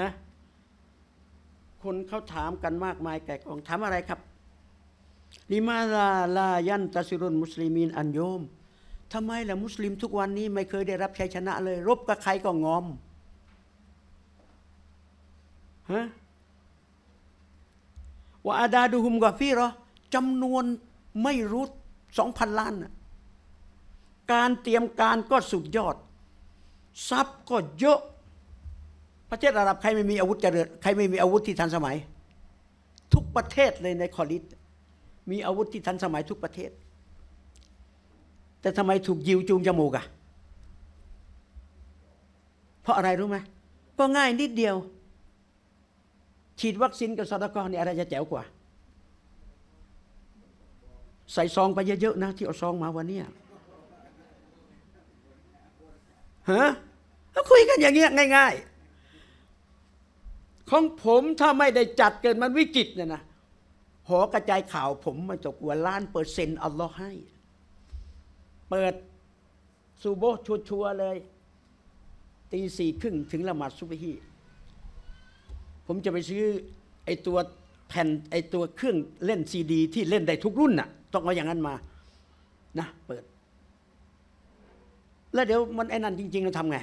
นะคนเขาถามกันมากมายแก่กองถามอะไรครับลิมาลาลายันตะซิรุนมุสลิมีนอันโยมทำไมล่ะมุสลิมทุกวันนี้ ไม่เคยได้รับชัยชนะเลย รบกับใครก็งอมฮะว่าอาดาดูฮุมกาฟีรอจำนวนไม่รู้สองพันล้าน การเตรียมการก็สุดยอดทรัพย์ก็เยอะประเทศอาหรับใครไม่มีอาวุธเจริญใครไม่มีอาวุธที่ทันสมัย ทุกประเทศเลยในคอลิสมีอาวุธที่ทันสมัย ทุกประเทศ แต่ทำไมถูกยิวจูงจมูกอะเพราะอะไรรู้ไหม ก็ง่ายนิดเดียว ฉีดวัคซีนกับสอกรนี่อะไรจะแจ๋วกว่า ใส่ซองไปเยอะๆนะที่เอาซองมาวันนี้ฮะคุยกันอย่างเงี้ยง่าย ๆของผมถ้าไม่ได้จัดเกิดมันวิกฤตเนี่ยนะหอกระจายข่าวผมมันจะกลัวล้านเปอร์เซ็นต์อัลลอฮ์ให้ เปิดซูโบชัววเลยตีสี่ครึ่งถึงละหมาดซุบฮีผมจะไปซื้อไอตัวแผ่นไอตัวเครื่องเล่นซีดี ที่เล่นได้ทุกรุ่นน่ะต้องเอาอย่างนั้นมานะเปิด แล้วเดี๋ยวมันไอ้นั่นจริงๆเราทำไง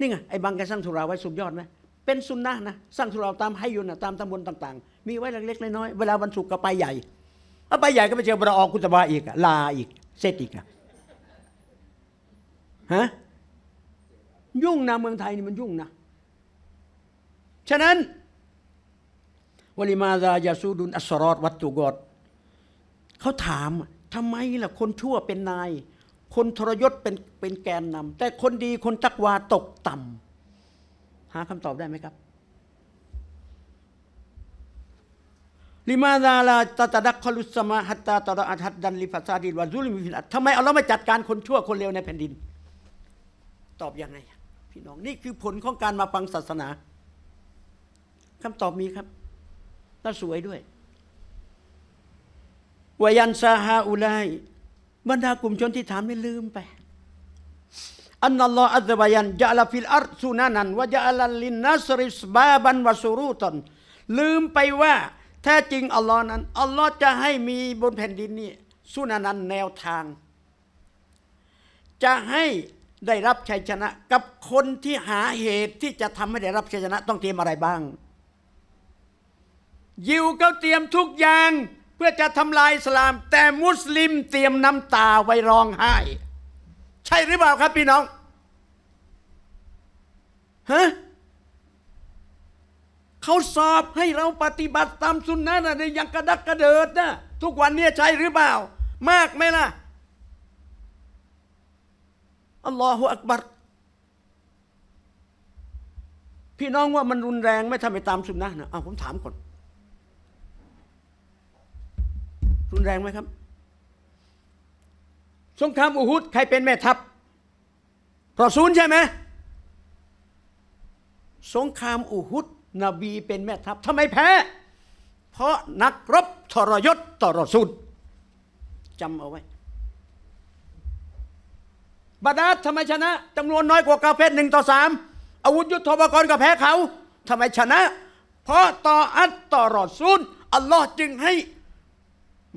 นี่ไง ไอ้บางกะสังทุราไว้สุดยอดไหมเป็นสุนนะนะสร้างสุราตามให้ยุนนะตามตำบลต่าง ๆ มีไว้เล็ก ๆ น้อยๆเวลาวันศุกร์ก็ไปใหญ่ถ้าไปใหญ่ก็ไปเจอบรอกุตบาอีกลาอีกเซตอีกฮะยุ่งนะเมืองไทยนี่มันยุ่งนะ ฉะนั้นวลิมาซายาซูดุนอัสรอดวัตตุกอดเขาถามทำไมล่ะ คนชั่วเป็นนาย คนทรยศเป็นเป็นแกนนำแต่คนดีคนตักวาตกต่ำหาคำตอบได้ไหมครับ ลิมาซาลาตาตาดักคอลุสมาฮัตตาตาอัทัดดันลิฟาซาดีวาซุลิมิฟินัดทำไมเอาเราไม่จัดการคนชั่วคนเลวในแผ่นดิน ตอบยังไงพี่น้อง นี่คือผลของการมาฟังศาสนา คำตอบมีครับ น่าสวยด้วยวายันซาฮาอุไลบรรดากลุ่มชนที่ถามไม่ลืมไปอันนัลลอฮฺอัลลอฮฺบายันจะละฟิลอาร์ซุนานันว่าจะละลินนัสริสบาบันวาสูรุตันลืมไปว่าแท้จริงอัลลอฮ์นั้นอัลลอฮ์จะให้มีบนแผ่นดินนี้ซุนานันแนวทาง จะให้ ได้รับชัยชนะ กับคนที่หาเหตุที่จะทำให้ได้รับชัยชนะ ต้องเตรียมอะไรบ้าง ยิวก็เตรียมทุกอย่างเพื่อจะทำลายอิสลาม แต่มุสลิมเตรียมน้ำตาไว้ร้องไห้ใช่หรือเปล่าครับ พี่น้อง ฮะเขาสอบให้เราปฏิบัติตามสุนนะนะยังกระดักกระเดิดนะทุกวันนี้ใช่หรือเปล่า มากไหมล่ะ อัลลอฮฺอักบัรพี่น้องว่ามันรุนแรงไหมถ้าไม่ตามสุนนะนะ เอาผมถามก่อน รุนแรงไหมครับสงครามอุฮุด ใครเป็นแม่ทัพรอซูลใช่ไหมสงครามอุฮุดนบีเป็นแม่ทัพทำไมแพ้ เพราะนักรบทรยศต่อรอซูลจำเอาไว้ บาดาททำไมชนะจำนวนน้อยกว่ากาเฟตหนึ่งต่อสามอาวุธยุทธปกรณ์ก็แพ้เขาทำไมชนะ เพราะต่ออัดต่อรอซูลอัลลอฮ์จึงให้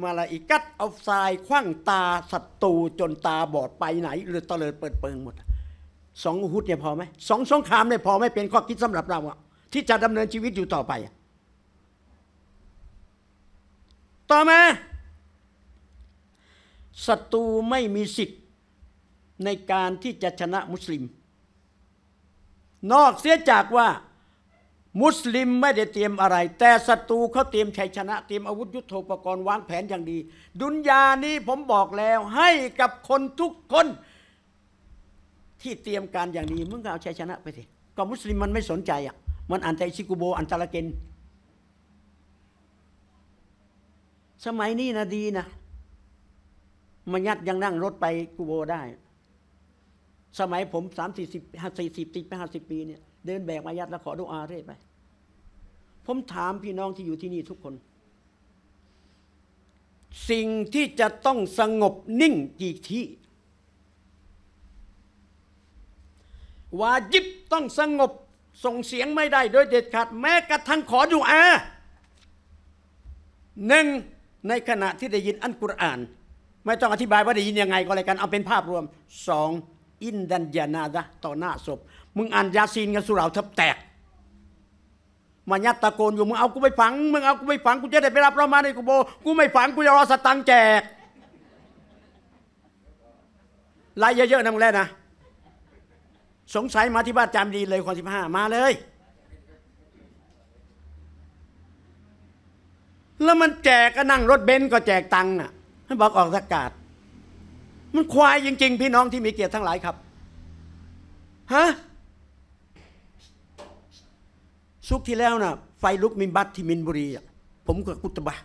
มาลาอิกัดเอาทรายคว้างตาศัตรูจนตาบอดไปไหน หรือตะเลิดเปิดเปิงหมด สองหุดเนี่ยพอไหม สองสงครามเนี่ยพอไม่เป็นข้อคิดสำหรับเราอะที่จะดำเนินชีวิตอยู่ต่อไป ต่อมาศัตรูไม่มีสิทธิ์ในการที่จะชนะมุสลิม นอกเสียจากว่ามุสลิมไม่ได้เตรียมอะไร แต่ศัตรูเขาเตรียมชัยชนะเตรียมอาวุธยุโทโธปกรณ์วางแผนอย่างดี ดุนยานี้ผมบอกแล้ว ให้กับคนทุกคน ที่เตรียมการอย่างดีมึงก็เอาชัยชนะไปสิก็มุสลิมมันไม่สนใจอ่ะมันอ่านแต่ชิกุโบอันตะละเกน สมัยนี้นะดีนะ มันยัดยังนั่งรถไปกุโบได้ สมัยผมสามสี่สิบห้าสี่สิบติดไปห้าสิบปีเนี่ยเดินแบกมายัดแล้วขอดุอาเรื่อยไป ผมถามพี่น้องที่อยู่ที่นี่ทุกคน สิ่งที่จะต้องสงบนิ่งกี่ที่ วาจิบต้องสงบส่งเสียงไม่ได้โดยเด็ดขาด แม้กระทั่งขอดุอาหนึ่งในขณะที่ได้ยินอันกุรอาน ไม่ต้องอธิบายว่าได้ยินยังไงก็เลยกัน เอาเป็นภาพรวมสองอินดันยานาดะต่อหน้าศพมึงอ่านยาซีนกันสุราทับแตกมายัดตะโกนอยู่มึงเอากูไปฝัง มึงเอากูไปฝัง กูจะได้ไปรับเรามาในกูโบกูไม่ฝัง กูจะรอสตังแจกไล่เยอะๆนะมึงแล้วนะ สงสัยมาที่บ้านจามดีเลยคนสิบห้ามาเลย แล้วมันแจกก็นั่งรถเบนซ์ก็แจกตังค์น่ะมันบอกออกอากาศมันควายจริงๆพี่น้องที่มีเกียรติทั้งหลายครับฮะซุกที่แล้วนะ่ะไฟลุกมินบัตที่มินบุรีผมกับกุตบะ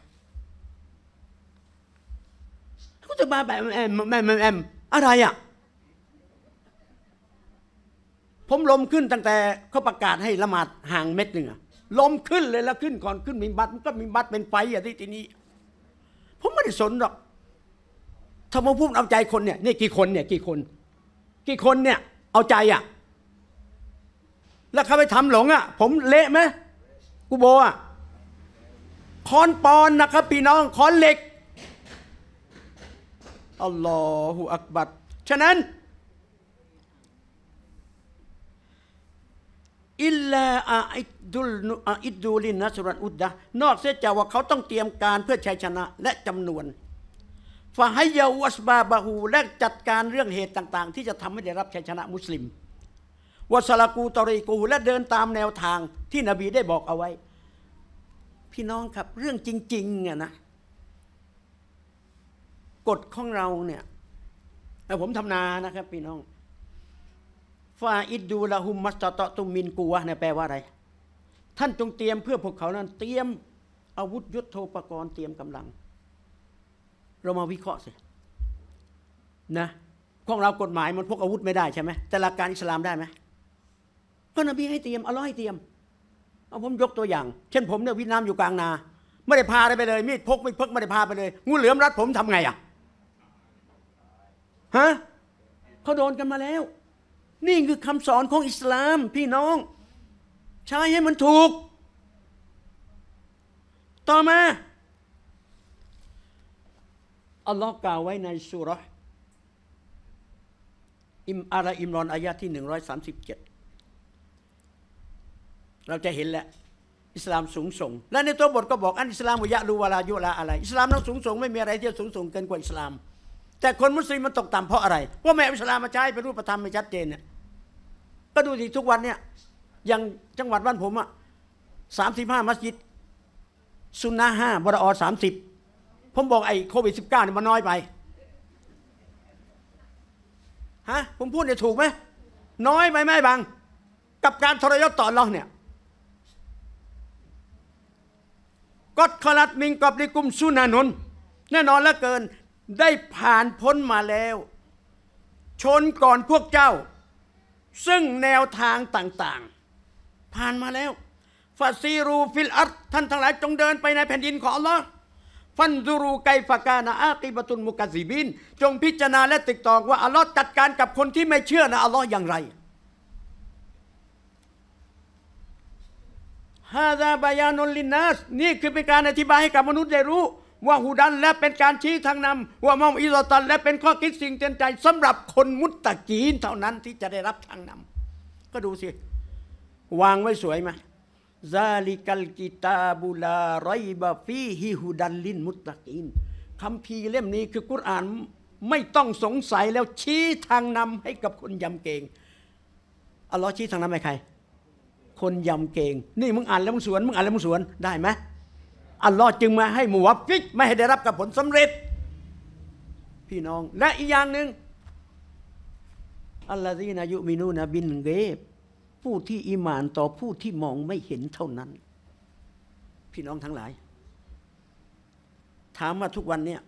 กุตบะแบบแอมแอมแอมอะไรอะ่ะผมลมขึ้นตั้งแต่เขาประกาศให้ละหมาดห่างเม็ดหนึ่งอะลมขึ้นเลยแล้วขึ้นก่อนขึ้นมินบัตมันก็มินบัตเป็นไฟอย่างที่ทีนี้ ผมไม่ได้สนหรอกถ้ามพูดเอาใจคนเนี่ยนี่กี่คนเนี่ยกี่คนกี่คนเนี่ยเอาใจอะ่ะแล้วเขาไปทำหลงอ่ะ ผมเละไหมกูโบอ่ะคอนปอนนะครับพี่น้องคอนเหล็กอัลลอฮฺอักบัดฉะนั้นอิลลาอัดุลอิดูลินนัสรันอุดดะนอกเสียจากว่าเขาต้องเตรียมการเพื่อชัยชนะและจำนวนฟาฮยาวัสบาบาหูและจัดการเรื่องเหตุต่างๆ ที่จะทำให้ได้รับชัยชนะมุสลิมวสลากูตอรีกูและเดินตามแนวทางที่นบีได้บอกเอาไว้ พี่น้องครับเรื่องจริงๆอะนะกฎของเราเนี่ยผมทำนานะครับพี่น้องฟาอิดดูละหุมมัสตะตตุมินกูวะเนี่ยแปลว่าอะไร ท่านจงเตรียมเพื่อพวกเขานั้นเตรียมอาวุธยุทโธปกรณ์เตรียมกำลัง เรามาวิเคราะห์สินะของเรากฎหมายมันพกอาวุธไม่ได้ใช่ไหมแต่หลักการอิสลามได้ไหมระนบีให้เตรียมอร่อยเตรียมเอาผมยกตัวอย่างเช่นผมเนี่ยวิดน้ำอยู่กลางนา ไม่ได้พาอะไรไปเลยมีดพกไม่พกไม่ได้พาไปเลย งูเหลือมรัดผมทำไงอ่ะฮะเขาโดนกันมาแล้ว นี่คือคำสอนของอิสลามพี่น้องใช้ให้มันถูก ต่อมาอัลลอฮ์กล่าวไว้ในสุรอิมอาราอิมรอนอายะที่หนึ่งร้อยสสามิบเจ็ดเราจะเห็นแหละอิสลามสูงส่งและในตัวบทก็บอกอันอิสลามวยะรูวาลายุลาอะไรอิสลามนั้นสูงส่งไม่มีอะไรที่สูงส่งเกินกว่าอิสลาม แต่คนมุสลิมมันตกต่ำเพราะอะไรเพราะแม่อิสลามมาใช้เป็นรูปธรรมไม่ชัดเจนเนี่ยก็ดูสิทุกวันเนี่ยอย่างจังหวัดบ้านผมอ่ะสามสิบห้ามัสยิดซุนนะห้าบรอสามสิบผมบอกไอ้โควิดสิบเก้าเนี่ยมันน้อยไปฮะผมพูดเนี่ยถูกไหมน้อยไปไหมบางกับการทรยศต่อรองเนี่ยก็ขลัดมิงกับลิกุมสุนานน แน่นอนละเกินได้ผ่านพ้นมาแล้ว ชนก่อนพวกเจ้า ซึ่งแนวทางต่าง ๆ ผ่านมาแล้วฟาซีรูฟิลอัตท่านทั้งหลายจงเดินไปในแผ่นดินของอัลลอฮ์ฟันซูรูไกฟากานาอากีบตุนมุกซีบิน จงพิจารณาและติดตองว่าอัลลอฮ์จัดการกับคนที่ไม่เชื่อนะอัลลอฮ์อย่างไรฮาซาบายานลินัสนี่คือเป็นการอธิบายให้กับมนุษย์ได้รู้ ว่าหูดันและเป็นการชี้ทางนำว่ามองอิสอตันและเป็นข้อคิดสิ่งเตือนใจสำหรับคนมุตตะกีนเท่านั้นที่จะได้รับทางนำก็ดูสิ วางไว้สวยไหมซาลิกัลกิตาบุลาไรบะฟีฮิฮูดันลินมุตตะกีนคำพีเล่มนี้คือกุรอานไม่ต้องสงสัยแล้วชี้ทางนำให้กับคนยำเกงอัลลอฮ์ชี้ทางนำให้ใครคนยำเกงนี่มึงอ่านแล้วมึงสวนมึงอ่านแล้วมึงสวนได้ไหมอัลลอฮ์จึงมาให้มูวับฟิกไม่ให้ได้รับกับผลสำเร็จ พี่น้องและอีกอย่างหนึ่งอัลลอฮ์ที่นายุมินูนะบินเกบผู้ที่อิมานต่อผู้ที่มองไม่เห็นเท่านั้นพี่น้องทั้งหลาย ถามว่า ทุกวันเนี่ย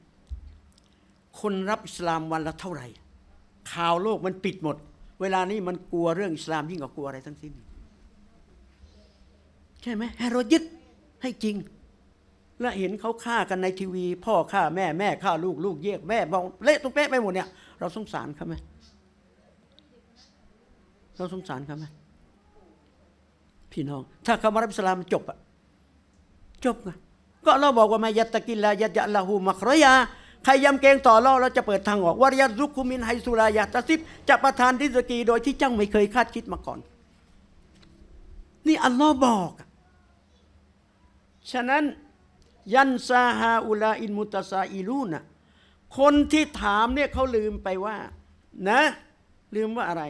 คนรับอิสลามวันละเท่าไหร่ข่าวโลกมันปิดหมด เวลานี้มันกลัวเรื่อง อิสลามยิ่งกว่ากลัวอะไรทั้งสิ้นใช่ไหมเฮโรดยึดให้จริง และเห็นเขาฆ่ากันในทีวี พ่อฆ่าแม่แม่ฆ่าลูก ลูกแยกแม่บองเละตรงเป๊ะไปหมดเนี่ย เราสงสารเขาไหมเราสงสารเขาไหมพี่น้อง ถ้าเขามารับอิสลามจบอะจบไะก็เราบอกว่ามายตะกินลายะยะละหูมักรยาใครยำเกงต่อเราเราจะเปิดทางออกวารยารุคุมินไฮสุรายาตะซิบจะประทานดิสกีโดยที่เจ้าไม่เคยคาดคิดมาก่อนนี่อัลลอฮ์บอกฉะนั้น ยันซาฮาอุลาอินมุตซาอิลูนะคนที่ถามเนี่ยเขาลืมไปว่า นะ ลืมว่าอะไร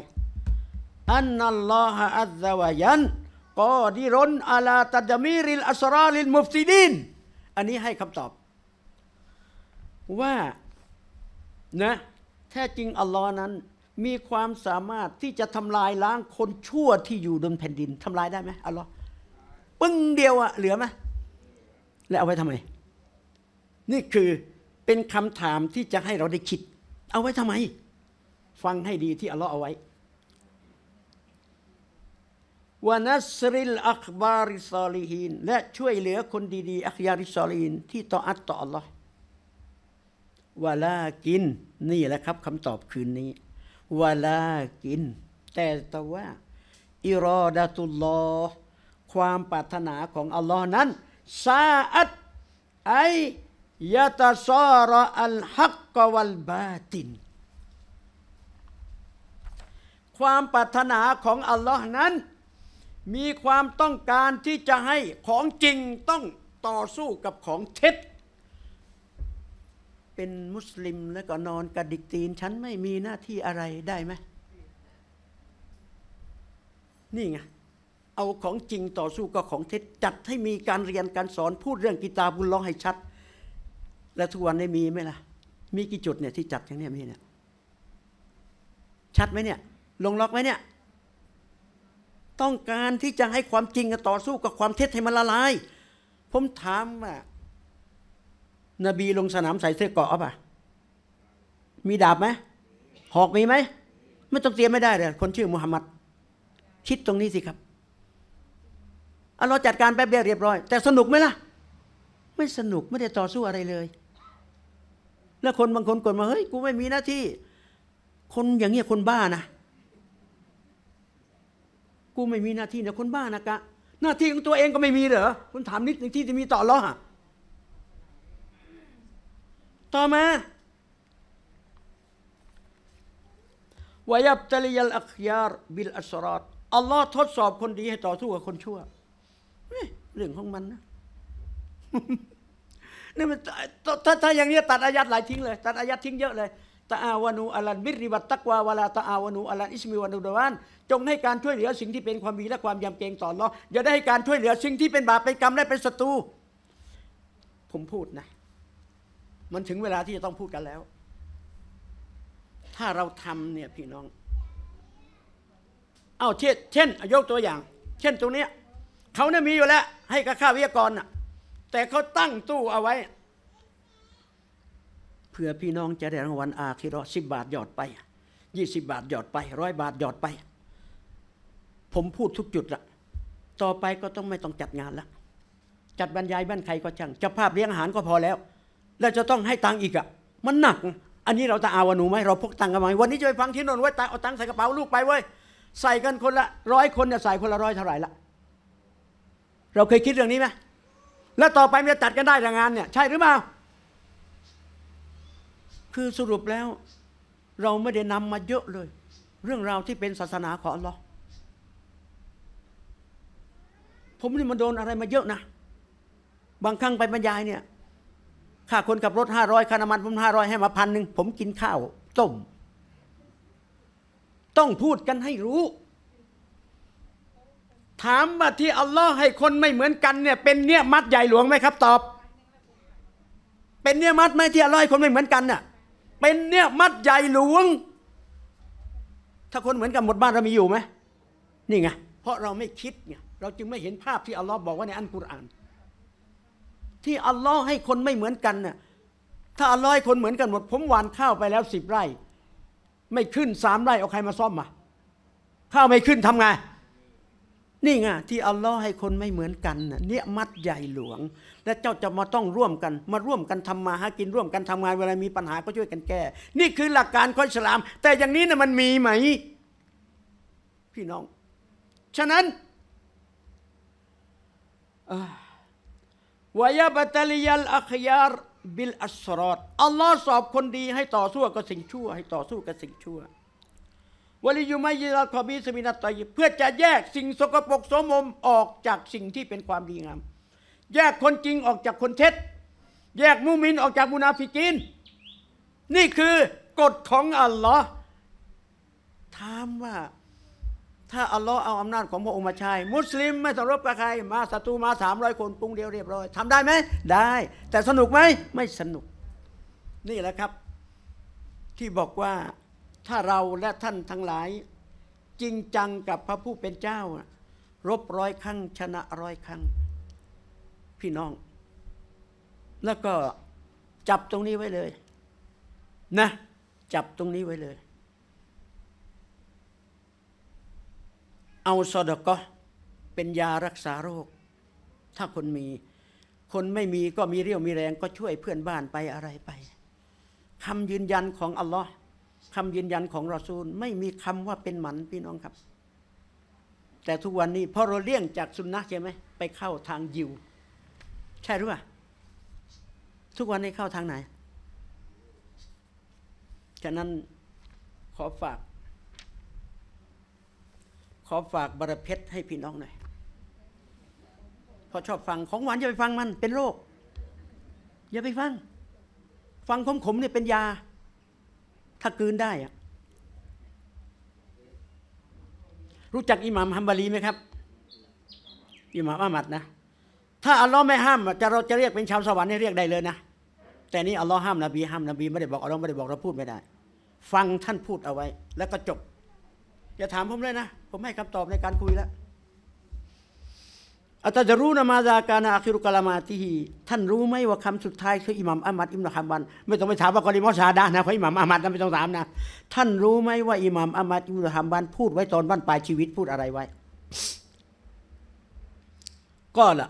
อันนัลลอฮะอัลลวายันกอดิรนอาลาตัดมีริลอัสราลิลมุฟซิดินอันนี้ให้คำตอบ ว่า นะแท้จริงอัลลอฮ์นั้น มีความสามารถที่จะทำลายล้างคนชั่วที่อยู่บนแผ่นดินทำลายได้ไหมอัลลอฮ์ปึ้งเดียวอะเหลือไหมและเอาไว้ทำไม นี่คือเป็นคำถามที่จะให้เราได้คิด เอาไว้ทำไม ฟังให้ดีที่อัลลอฮ์เอาไว้วานัสริลอัคบาริซอลีฮินและช่วยเหลือคนดีๆ อัคยาริซอลีฮิน ที่ต่ออัตต่ออัลลอฮ์วาลากินนี่แหละครับคำตอบคืนนี้วาลากิน แต่แต่ว่า อิรอดาตุลลอความปรารถนาของอัลลอฮ์นั้นซาอัตไอยะตาซอรอัลฮักกวัลบาตินความปรารถนาของอัลลอฮ์นั้น มีความต้องการที่จะให้ของจริงต้องต่อสู้กับของเท็จ เป็นมุสลิมแล้วก็นอนกระดิกตีนฉันไม่มีหน้าที่อะไรได้ไหมนี่ไงเอาของจริงต่อสู้กับของเท็จจัดให้มีการเรียนการสอนพูดเรื่องกีตาบุญร้องให้ชัด และทุกวันได้มีไหมล่ะ มีกี่จุดเนี่ยที่จัดอย่างนี้มีเนี่ยชัดไหมเนี่ย ลงล็อกไหมเนี่ย ต้องการที่จะให้ความจริงต่อสู้กับความเท็จให้มันละลายผมถามว่านบีลงสนามใส่เสื้อกาะป่ะมีดาบไหมหอกมีไหมไม่ต้องเตรียมไม่ได้เลยคนชื่อมุฮัมมัดคิดตรงนี้สิครับเอาเราจัดการแป๊บเดียวเรียบร้อยแต่สนุกไหมล่ะไม่สนุกไม่ได้ต่อสู้อะไรเลย แล้วคนบางคนกดมาเฮ้ยกูไม่มีหน้าที่ คนอย่างเงี้ยคนบ้านะ กูไม่มีหน้าที่นะคนบ้านะกะหน้าที่ของตัวเองก็ไม่มีเหรอ คุณถามนิดหนึ่งที่จะมีต่อรอะต่อมาวายับตลิยัลอัคยารบิลอัสรอดอัลลอฮ์ทดสอบคนดีให้ต่อสู้กับคนชั่วเรื่องของมันนะนี่มันถ้าถ้าอย่างนี้ตัดอายัดหลายทิ้งเลย ตัดอายัดทิ้งเยอะเลยตาอาวานูอัลันบิริวัตตะกวาวาลาตาอาวานูอัลันอิสมิวานูดวานจงให้การช่วยเหลือสิ่งที่เป็นความดีและความยำเกรงต่อเราอย่าได้ให้การช่วยเหลือสิ่งที่เป็นบาปเป็นกรรมและเป็นศัตรู ผมพูดนะ มันถึงเวลาที่จะต้องพูดกันแล้ว ถ้าเราทำเนี่ยพี่น้อง เอาเช่นเช่น ยกตัวอย่าง เช่นตรงเนี้ยเขาเนี่ยมีอยู่แล้ว ให้กับข้าวิทยากรน่ะแต่เขาตั้งตู้เอาไว้ เพื่อพี่น้องจะได้รางวัลอาคิรอสิบบาทหยอดไปยี่สิบาทหยอดไปร้อยบาทหยอดไป ผมพูดทุกจุดละต่อไปก็ต้องไม่ต้องจัดงานละจัดบรรยายบ้านใครก็ช่างจะภาพเลี้ยงอาหารก็พอแล้ว แล้วจะต้องให้ตัง์อีกอะ่ะมันหนัก อันนี้เราจะเอาวนูไหมเราพกตังกันไหมวัน นี้จะไปฟังที่นนท์ไว้ตาเอาตัง์ใส่กระเป๋าลูกไปเว้ยใส่กันคนละร้อยคนเนี่ยใส่คนละร้อยเท่าไหร่ละเราเคยคิดเรื่องนี้ไหมแล้วต่อไปมันจะตัดกันได้แางงานเนี่ย ใช่หรือเปล่า คือสรุปแล้ว เราไม่ได้นำมาเยอะเลย เรื่องราวที่เป็นศาสนาของอัลลอฮ์ผมนี่มันโดนอะไรมาเยอะนะ บางครั้งไปบรรยายเนี่ยค่าคนขับรถห้าร้อยค่าน้ำมันผมห้าร้อยให้มาพันหนึ่งผมกินข้าวต้ม ต้องพูดกันให้รู้ถามว่าที่อัลลอฮ์ให้คนไม่เหมือนกันเนี่ยเป็นเนี่ย มัดใหญ่หลวงไหมครับตอบ เป็นเนี่ยมัดไหมที่อัลลอฮ์ให้คนไม่เหมือนกันเน่ะเป็นเนี่ยมัดใหญ่หลวง ถ้าคนเหมือนกันหมดบ้านเรามีอยู่ไหม นี่ไงเพราะเราไม่คิดไงเราจึงไม่เห็นภาพที่อัลลอฮ์บอกว่าในอันกุรอาน ที่อัลลอฮ์ให้คนไม่เหมือนกันน่ะถ้าอัลลอฮ์ให้คนเหมือนกันหมด ผมหวานข้าวไปแล้วสิบไร่ ไม่ขึ้นสามไร่เอาใครมาซ่อมมาข้าวไม่ขึ้นทำไงนี่ไง ที่อัลลอฮ์ให้คนไม่เหมือนกันเนี่ยมัดใหญ่หลวง และเจ้าจะมาต้องร่วมกันมาร่วมกันทำมาหากินร่วมกันทำงานเวลา มีปัญหาก็ช่วยกันแก้ นี่คือหลักการคอยสลาม แต่อย่างนี้นะมันมีไหม พี่น้อง ฉะนั้นวายาบัตลียัลอัคยาร์บิลอัสรอดอัลลอฮ์สอบคนดีให้ต่อสู้กับสิ่งชั่ว ให้ต่อสู้กับสิ่งชั่ววลิยไมยีลาคอบีสมินาตายเพื่อจะแยกสิ่ง สกปรกโสมมออกจากสิ่งที่เป็นความดีงามแยกคนจริงออกจากคนเท็จ แยกมุมินออกจากมุนาฟิกินนี่คือกฎของอัลลอฮ์ถามว่า ถ้าอัลลอฮ์เอาอำนาจของพระองค์มาใช้มุสลิม ไม่สรบกับใคร มาศัตรูมาสามร้อยคนปุ้งเดียวเรียบร้อยทำได้ไหมได้ แต่สนุกไหมไม่สนุก นี่แหละครับ ที่บอกว่าถ้าเราและท่านทั้งหลาย จริงจังกับพระผู้เป็นเจ้ารบร้อยครั้งชนะร้อยครั้งพี่น้อง แล้วก็จับตรงนี้ไว้เลย นะ จับตรงนี้ไว้เลย เอาซอดก็เป็นยารักษาโรค ถ้าคนมี คนไม่มีก็มีเรี่ยวมีแรงก็ช่วยเพื่อนบ้านไปอะไรไปคำยืนยันของอัลลอฮ์คำยืนยันของรอซูล ไม่มีคำว่าเป็นหมัน พี่น้องครับ แต่ทุกวันนี้พอเราเลี่ยงจากสุนนะใช่ไหมไปเข้าทางยิว ใช่หรือเปล่า ทุกวันนี้เข้าทางไหนฉะนั้นขอฝาก ขอฝากบารเพชรให้พี่น้องหน่อย พอชอบฟังของหวานอย่าไปฟังมัน เป็นโรคอย่าไปฟัง ฟังขมขมเนี่ยเป็นยาถ้ากืนได้อะรู้จักอิหม่ามฮัมบารีไหมครับอิหม่ามอามัดนะ ถ้าอัลลอฮ์ไม่ห้ามจะเราจะเรียกเป็นชาวสวรรค์ให้เรียกได้เลยนะ แต่นี้อัลลอฮ์ห้ามนบีห้ามนบีไม่ได้บอกอัลลอฮ์ไม่ได้บอกเราพูดไม่ได้ ฟังท่านพูดเอาไว้ แล้วก็จบอย่าถามผมเลยนะ ผมให้คำตอบในการคุยแล้วอัตจะรู้นามาจาการอาคิรุกะลามาติฮีท่านรู้ไหมว่าคำสุดท้ายคืออิหมัมอามัดอิมรุฮัมบันไม่ต้องไปถามว่ากอริมอชาดานะเพราะอิหมัมอามัดนนไม่ต้องถามนะท่านรู้ไหมว่าอิหมัมอามัดอิมรุฮัมบันพูดไว้ตอนบั้นปลายชีวิตพูดอะไรไว้ก็ละ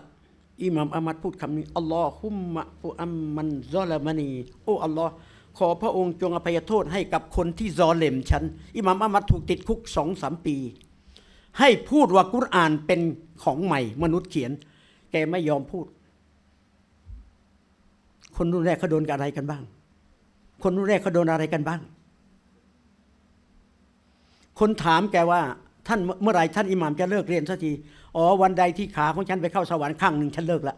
อิหมัมอามัดพูดคำนี้อัลลอฮุมมะอุอัมมันซอลามานีโอ้อัลลอฮ์ขอพระองค์จงอภัยโทษให้กับคนที่ซอเลมฉัน อิหมัมอามัดถูกติดคุกสองสามปีให้พูดว่ากุรอานเป็นของใหม่มนุษย์เขียน แกไม่ยอมพูด คนรุ่นแรกเขาโดนอะไรกันบ้าง คนรุ่นแรกเขาโดนอะไรกันบ้าง คนถามแกว่าท่านเมื่อไรท่านอิหมามจะเลิกเรียนสักทีอ๋อวันใดที่ขาของฉันไปเข้าสวรรค์ข้างหนึ่งฉันเลิกละ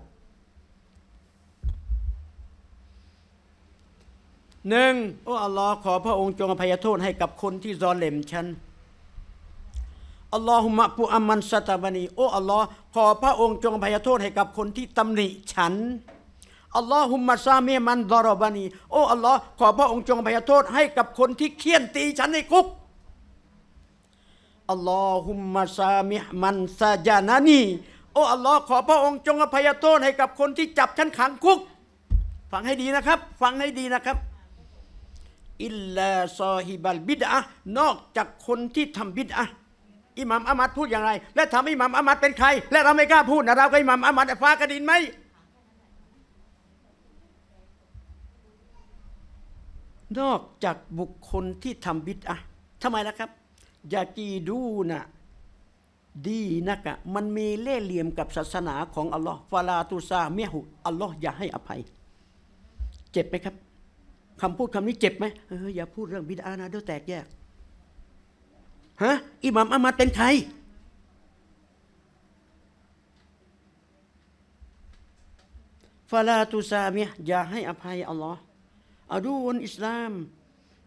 หนึ่งโอ้อัลลอฮ์ขอพระองค์จงอภัยโทษให้กับคนที่ซอเลมฉันอัลลอฮุมะกูอัมมันสตาบานีโอ้อัลลอฮ์ขอพระองค์จงพยโทษให้กับคนที่ตำหนิฉันอัลลอฮุมะซาเมมันดารบานีโอ้อัลลอฮ์ขอพระองค์จงพยโทษให้กับคนที่เคี่ยนตีฉันในคุกอัลลอฮุมะซาเมมันซาญานานีโอ้อัลลอฮ์ขอพระองค์จงอภัยโทษให้กับคนที่จับฉันขังคุกฟังให้ดีนะครับฟังให้ดีนะครับอิลลาซอฮิบัลบิดะนอกจากคนที่ทำบิดะอิหมัมอามัดพูดอย่างไรและทำอิหมัมอามัดเป็นใครและเราไม่กล้าพูดนะเราก็อิหมัมอามัดฟ้ากระดินไหมนอกจากบุคคลที่ทำบิดอะทำไมล่ะครับอย่าจีดูนะดีนักอะมันมีเล่ห์เหลี่ยมกับศาสนาของอัลลอฮ์ฟาลาตูซาเมียหุอัลลอฮ์อย่าให้อภัย เจ็บไหมครับคำพูดคำนี้เจ็บไหมเอออย่าพูดเรื่องบิดอานะเดี๋ยวแตกแยกฮะอิหมัมอามัดเป็นใครฟาลาตุซาเมียอย่าให้อภัยอัลลอฮ์อาดูนอิสลาม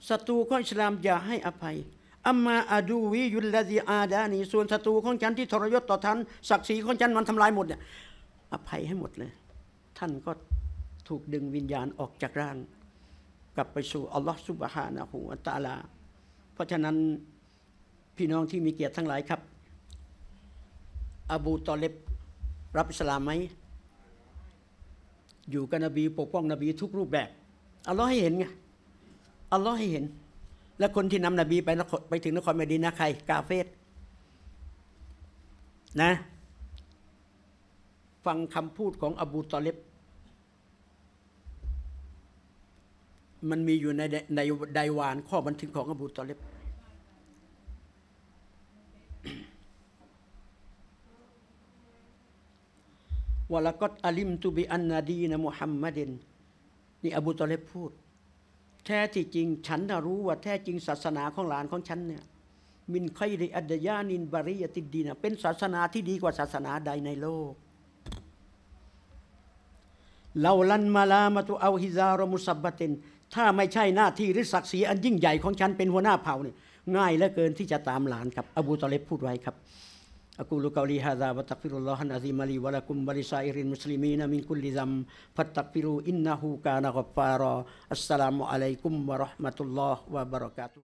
ศัตรูของอิสลามอย่าให้อภัยอัมมาอาดูวิยุลลาดีอาดานีส่วนศัตรูของฉันที่ทรยศต่อท่านศักดิ์ศรีของฉันมันทำลายหมดเนี่ยอภัยให้หมดเลย ท่านก็ถูกดึงวิญญาณออกจากร่างกลับไปสู่อัลลอฮ์สุบฮานะฮูวะตะลาเพราะฉะนั้นพี่น้องที่มีเกียรติทั้งหลายครับ อบู ตอเลบ รับอิสลามไหมอยู่ กับนบี ปกป้องนบีทุกรูปแบบอัลลอฮ์ให้เห็นไงอัลลอฮ์ให้เห็น และคนที่นำนบีไปนครไปถึงนครเมดีนาใคร กาเฟสนะ ฟังคำพูดของอบู ตอเลบ มันมีอยู่ในในไดวาน ข้อบันทึกของอบู ตอเลบวะละกอดอัลิมตุบิอันนาดีนะมุฮัมมัดินนี่อบูตอเลบพูด แท้ที่จริงฉันน่ะรู้ว่าแท้จริงศาสนาของหลานของฉันเนี่ยมินไคริอัดยานินบริยติดีนะเป็นศาสนาที่ดีกว่าศาสนาใดในโลกเราลันมาลามาตุเอาฮิซารมุสับบัตินถ้าไม่ใช่หน้าที่หรือศักดิ์ศรีอันยิ่งใหญ่ของฉันเป็นหัวหน้าเผ่าเนี่ยง่ายเหลือเกินที่จะตามหลานครับอบูตอเลบพูดไว้ครับ أقول قولي هذا وأستغفر الله العظيم لي ولكم ولسائر المسلمين من كل ذنب فاستغفروا إنه كان غفارا السلام عليكم ورحمة الله وبركاته